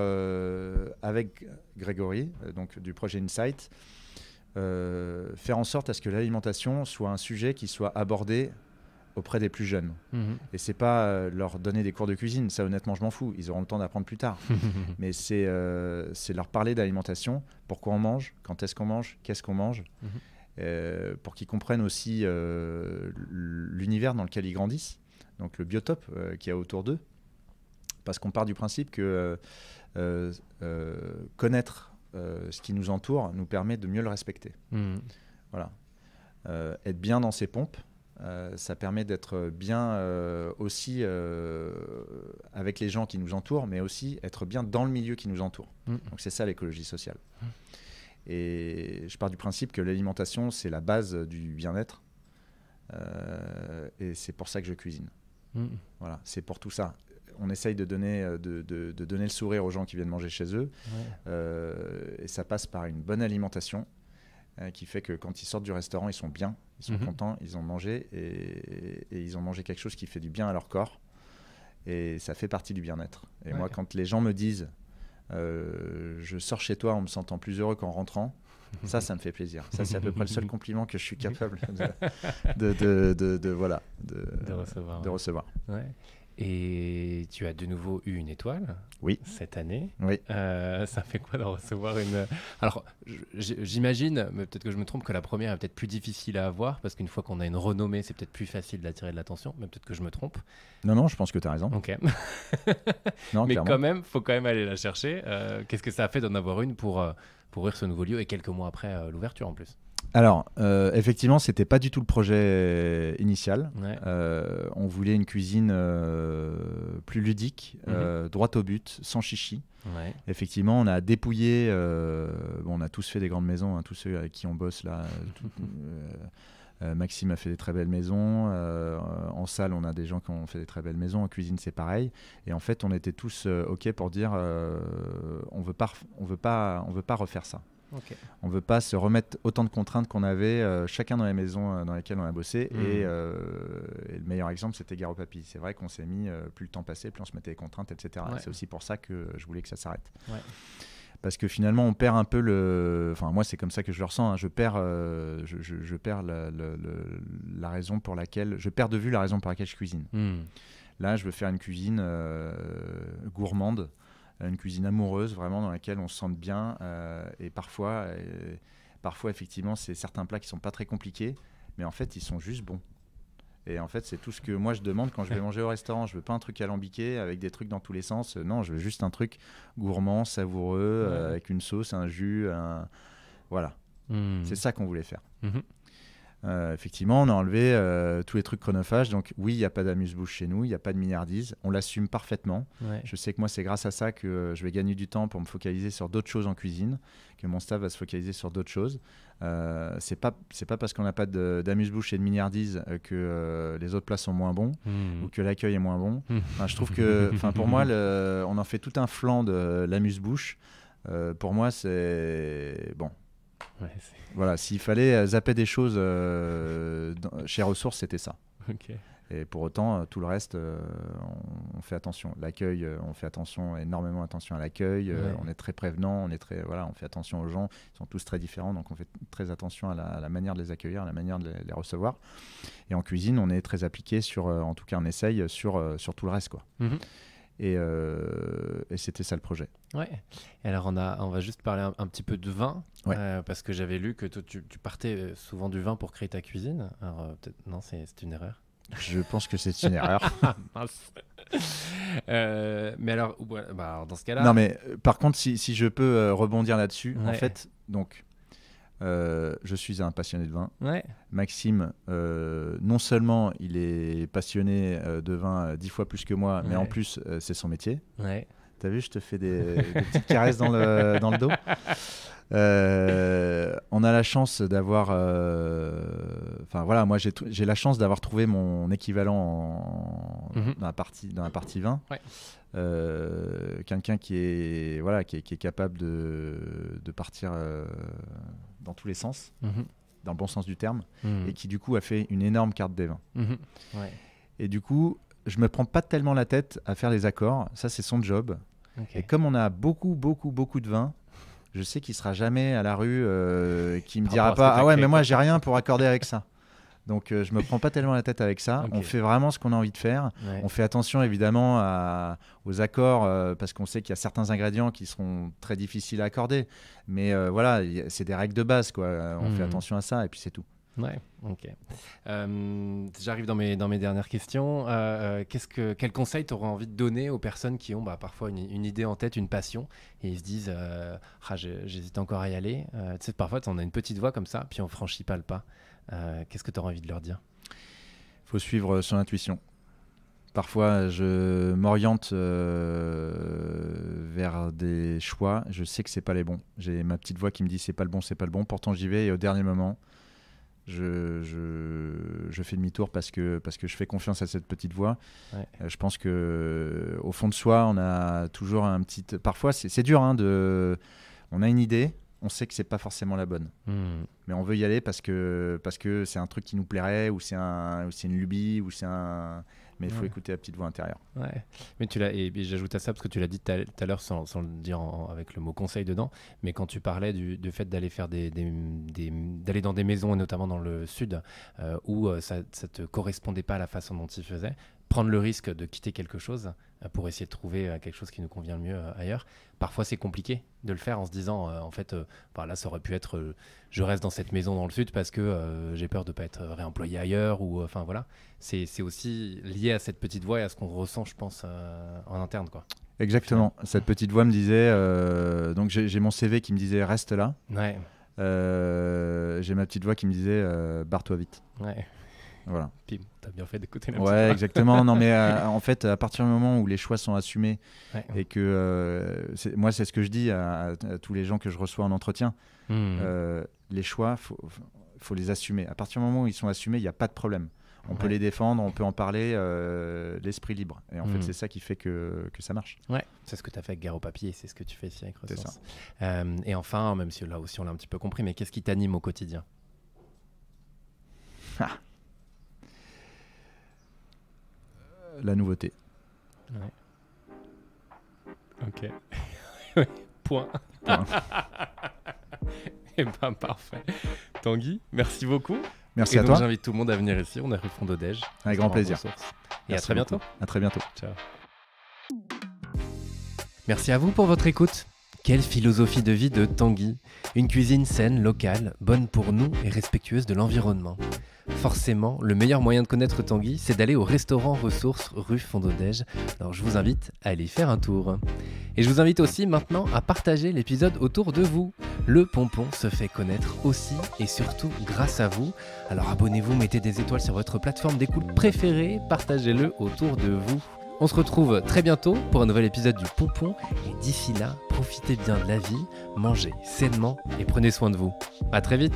avec Grégory, donc du projet Insight, euh, faire en sorte à ce que l'alimentation soit un sujet qui soit abordé auprès des plus jeunes. Mhm. Et c'est pas euh, leur donner des cours de cuisine, ça honnêtement je m'en fous, ils auront le temps d'apprendre plus tard. Mais c'est euh, c'est leur parler d'alimentation, pourquoi on mange, quand est-ce qu'on mange, qu'est-ce qu'on mange, mhm. pour qu'ils comprennent aussi l'univers dans lequel ils grandissent, donc le biotope qu'il y a autour d'eux. Parce qu'on part du principe que connaître euh, ce qui nous entoure nous permet de mieux le respecter. Mmh. Voilà. Euh, être bien dans ses pompes, euh, ça permet d'être bien aussi avec les gens qui nous entourent, mais aussi être bien dans le milieu qui nous entoure. Mmh. Donc c'est ça l'écologie sociale. Et je pars du principe que l'alimentation, c'est la base du bien-être. et c'est pour ça que je cuisine. Mmh. Voilà, c'est pour tout ça on essaye de donner, euh, de, donner le sourire aux gens qui viennent manger chez eux. Euh, et ça passe par une bonne alimentation euh, qui fait que quand ils sortent du restaurant, ils sont bien, ils sont mhm. contents, ils ont mangé et, ils ont mangé quelque chose qui fait du bien à leur corps. Et ça fait partie du bien-être. Et moi, quand les gens me disent je sors chez toi en me sentant plus heureux qu'en rentrant, ça, ça me fait plaisir. Ça, c'est à peu près le seul compliment que je suis capable de, de, voilà, de, recevoir. De recevoir. Et tu as de nouveau eu une étoile oui. cette année. Oui. Euh, ça fait quoi d'en recevoir une... Alors, j'imagine, mais peut-être que je me trompe, que la première est peut-être plus difficile à avoir, parce qu'une fois qu'on a une renommée, c'est peut-être plus facile d'attirer de l'attention, mais peut-être que je me trompe. Non, non, je pense que tu as raison. Ok. mais quand même, faut quand même aller la chercher. Euh, qu'est-ce que ça a fait d'en avoir une pour, euh, pour ouvrir ce nouveau lieu, et quelques mois après l'ouverture en plus alors, euh, effectivement, c'était pas du tout le projet initial. Euh, on voulait une cuisine euh, plus ludique, mhm. euh, droite au but, sans chichi. Effectivement, on a dépouillé. on a tous fait des grandes maisons, hein, tous ceux avec qui on bosse là. Maxime a fait des très belles maisons. en salle, on a des gens qui ont fait des très belles maisons. En cuisine, c'est pareil. Et en fait, on était tous OK pour dire on veut on veut pas refaire ça. On ne veut pas se remettre autant de contraintes qu'on avait euh, chacun dans les maisons euh, dans lesquelles on a bossé. Mmh. Euh, et, le meilleur exemple, c'était Papi C'est vrai qu'on s'est mis, plus le temps passé plus on se mettait les contraintes, etc. c'est aussi pour ça que je voulais que ça s'arrête. Parce que finalement, on perd un peu le. Enfin, moi, c'est comme ça que je le ressens. Hein. Je perds, je, perds la, raison pour laquelle. Je perds de vue la raison pour laquelle je cuisine. Mmh. Là, je veux faire une cuisine gourmande. Euh, une cuisine amoureuse, vraiment dans laquelle on se sente bien. Euh, et parfois, euh, parfois effectivement, c'est certains plats qui sont pas très compliqués, mais en fait, ils sont juste bons. Et en fait, c'est tout ce que moi je demande quand je vais manger au restaurant. Je veux pas un truc alambiqué avec des trucs dans tous les sens. Non, je veux juste un truc gourmand, savoureux, avec une sauce, un jus, voilà. Hmm. C'est ça qu'on voulait faire. Mhm. Euh, effectivement, on a enlevé euh, tous les trucs chronophages. Donc oui, il n'y a pas d'amuse-bouche chez nous, il n'y a pas de milliardise. On l'assume parfaitement. Je sais que moi, c'est grâce à ça que euh, je vais gagner du temps pour me focaliser sur d'autres choses en cuisine, que mon staff va se focaliser sur d'autres choses. c'est pas pas parce qu'on n'a pas d'amuse-bouche et de milliardise que les autres plats sont moins bons hmm. ou que l'accueil est moins bon. Hmm. je trouve que, enfin pour moi, on en fait tout un flanc de l'amuse-bouche. pour moi, c'est bon voilà, s'il fallait euh, zapper des choses euh, chez Ressources, c'était ça. Et pour autant, euh, tout le reste, on, fait attention. L'accueil, on fait attention, énormément attention à l'accueil. On est très prévenant, on est très, voilà, on fait attention aux gens. Ils sont tous très différents, donc on fait très attention à la, manière de les accueillir, à la manière de les, recevoir. Et en cuisine, on est très appliqué sur, en tout cas, on essaye sur, sur tout le reste, quoi. Mm-hmm. Euh, et, c'était ça le projet. Ouais. Et alors, on, a, on va juste parler un, petit peu de vin, ouais. Euh, parce que j'avais lu que tu, tu, partais euh, souvent du vin pour créer ta cuisine. Alors, peut-être, non, c'est, une erreur. Je pense que c'est une erreur. Ah, mais bah, alors, dans ce cas-là. Non, mais par contre, si, si je peux rebondir là-dessus, en fait, donc, euh, je suis un passionné de vin. Maxime, euh, non seulement il est passionné euh, de vin dix fois plus que moi, mais en plus, c'est son métier. Ouais. T'as vu, je te fais des, petites caresses dans le, dans le dos. on a la chance d'avoir. Enfin voilà, moi j'ai la chance d'avoir trouvé mon équivalent mhm. dans, la partie, dans la partie vin. Quelqu'un qui est voilà qui qui est capable de, de partir dans tous les sens, mhm. dans le bon sens du terme, mhm. et qui du coup a fait une énorme carte des vins. Mhm. Et du coup, je me prends pas tellement la tête à faire les accords. Ça, c'est son job. Et comme on a beaucoup, beaucoup, beaucoup de vins, je sais qu'il sera jamais à la rue euh, qui me dira pas ah ouais mais moi j'ai rien pour accorder avec ça donc euh, je me prends pas tellement la tête avec ça. On fait vraiment ce qu'on a envie de faire. On fait attention évidemment aux accords euh, parce qu'on sait qu'il y a certains ingrédients qui seront très difficiles à accorder. Mais euh, voilà, c'est des règles de base On fait hmm. attention à ça et puis c'est tout. Ouais, ok. J'arrive dans mes, dans mes dernières questions. qu'est-ce quel conseil tu aurais envie de donner aux personnes qui ont bah, parfois une, idée en tête, une passion, et ils se disent ah, J'hésite encore à y aller Tu parfois, on a une petite voix comme ça, puis on franchit pas le pas. Euh, qu'est-ce que tu aurais envie de leur dire Il faut suivre euh, son intuition. Parfois, je m'oriente euh, vers des choix. Je sais que c'est pas les bons. J'ai ma petite voix qui me dit c'est pas le bon, c'est pas le bon. Pourtant, j'y vais et au dernier moment, je, fais demi-tour parce que, parce que je fais confiance à cette petite voix. je pense que au fond de soi, on a toujours un petit. Parfois, c'est dur. Hein, de... On a une idée, on sait que c'est pas forcément la bonne. Hmm. Mais on veut y aller parce que parce que c'est un truc qui nous plairait ou c'est un une lubie ou c'est un mais il faut écouter la petite voix intérieure. Mais tu l'as et, j'ajoute à ça parce que tu l'as dit tout à l'heure sans, le dire avec le mot conseil dedans, mais quand tu parlais du, fait d'aller faire des, d'aller dans des maisons et notamment dans le sud euh, où euh, ça ça te correspondait pas à la façon dont ils faisais, prendre le risque de quitter quelque chose euh, pour essayer de trouver euh, quelque chose qui nous convient le mieux euh, ailleurs. Parfois, c'est compliqué de le faire en se disant, en fait, bah, là, ça aurait pu être, je reste dans cette maison dans le sud parce que j'ai peur de ne pas être réemployé ailleurs. Ou, enfin, voilà. C'est aussi lié à cette petite voix et à ce qu'on ressent, je pense, en interne. Quoi. Exactement. Cette petite voix me disait, donc j'ai mon CV qui me disait, reste là. j'ai ma petite voix qui me disait, barre-toi vite. Ouais. Voilà. Pim, t'as bien fait d'écouter la Ouais, exactement. non, mais euh, en fait, à partir du moment où les choix sont assumés et que euh, moi, c'est ce que je dis à, tous les gens que je reçois en entretien. Hmm. Euh, les choix, faut, faut les assumer. À partir du moment où ils sont assumés, il n'y a pas de problème. On peut les défendre, on peut en parler, l'esprit libre. Et en fait, hmm. c'est ça qui fait que, que ça marche. Ouais, c'est ce que tu as fait avec Gare au papier, c'est ce que tu fais ici avec Ressources. Euh, et enfin, même si là aussi on l'a un petit peu compris, mais qu'est-ce qui t'anime au quotidien ah. la nouveauté. Ok. Point. Et eh ben parfait. Tanguy, merci beaucoup. Merci à toi. J'invite tout le monde à venir ici. On arrive au Dej. Avec grand plaisir. Et à très bientôt. À très bientôt. Ciao. Merci à vous pour votre écoute. Quelle philosophie de vie de Tanguy Une cuisine saine, locale, bonne pour nous et respectueuse de l'environnement. Forcément, le meilleur moyen de connaître Tanguy, c'est d'aller au restaurant ressources rue Fondodège. Alors je vous invite à aller faire un tour. Et je vous invite aussi maintenant à partager l'épisode autour de vous. Le pompon se fait connaître aussi et surtout grâce à vous. Alors abonnez-vous, mettez des étoiles sur votre plateforme d'écoute préférée, partagez-le autour de vous. On se retrouve très bientôt pour un nouvel épisode du Pompon. Et d'ici là, profitez bien de la vie, mangez sainement et prenez soin de vous. A très vite!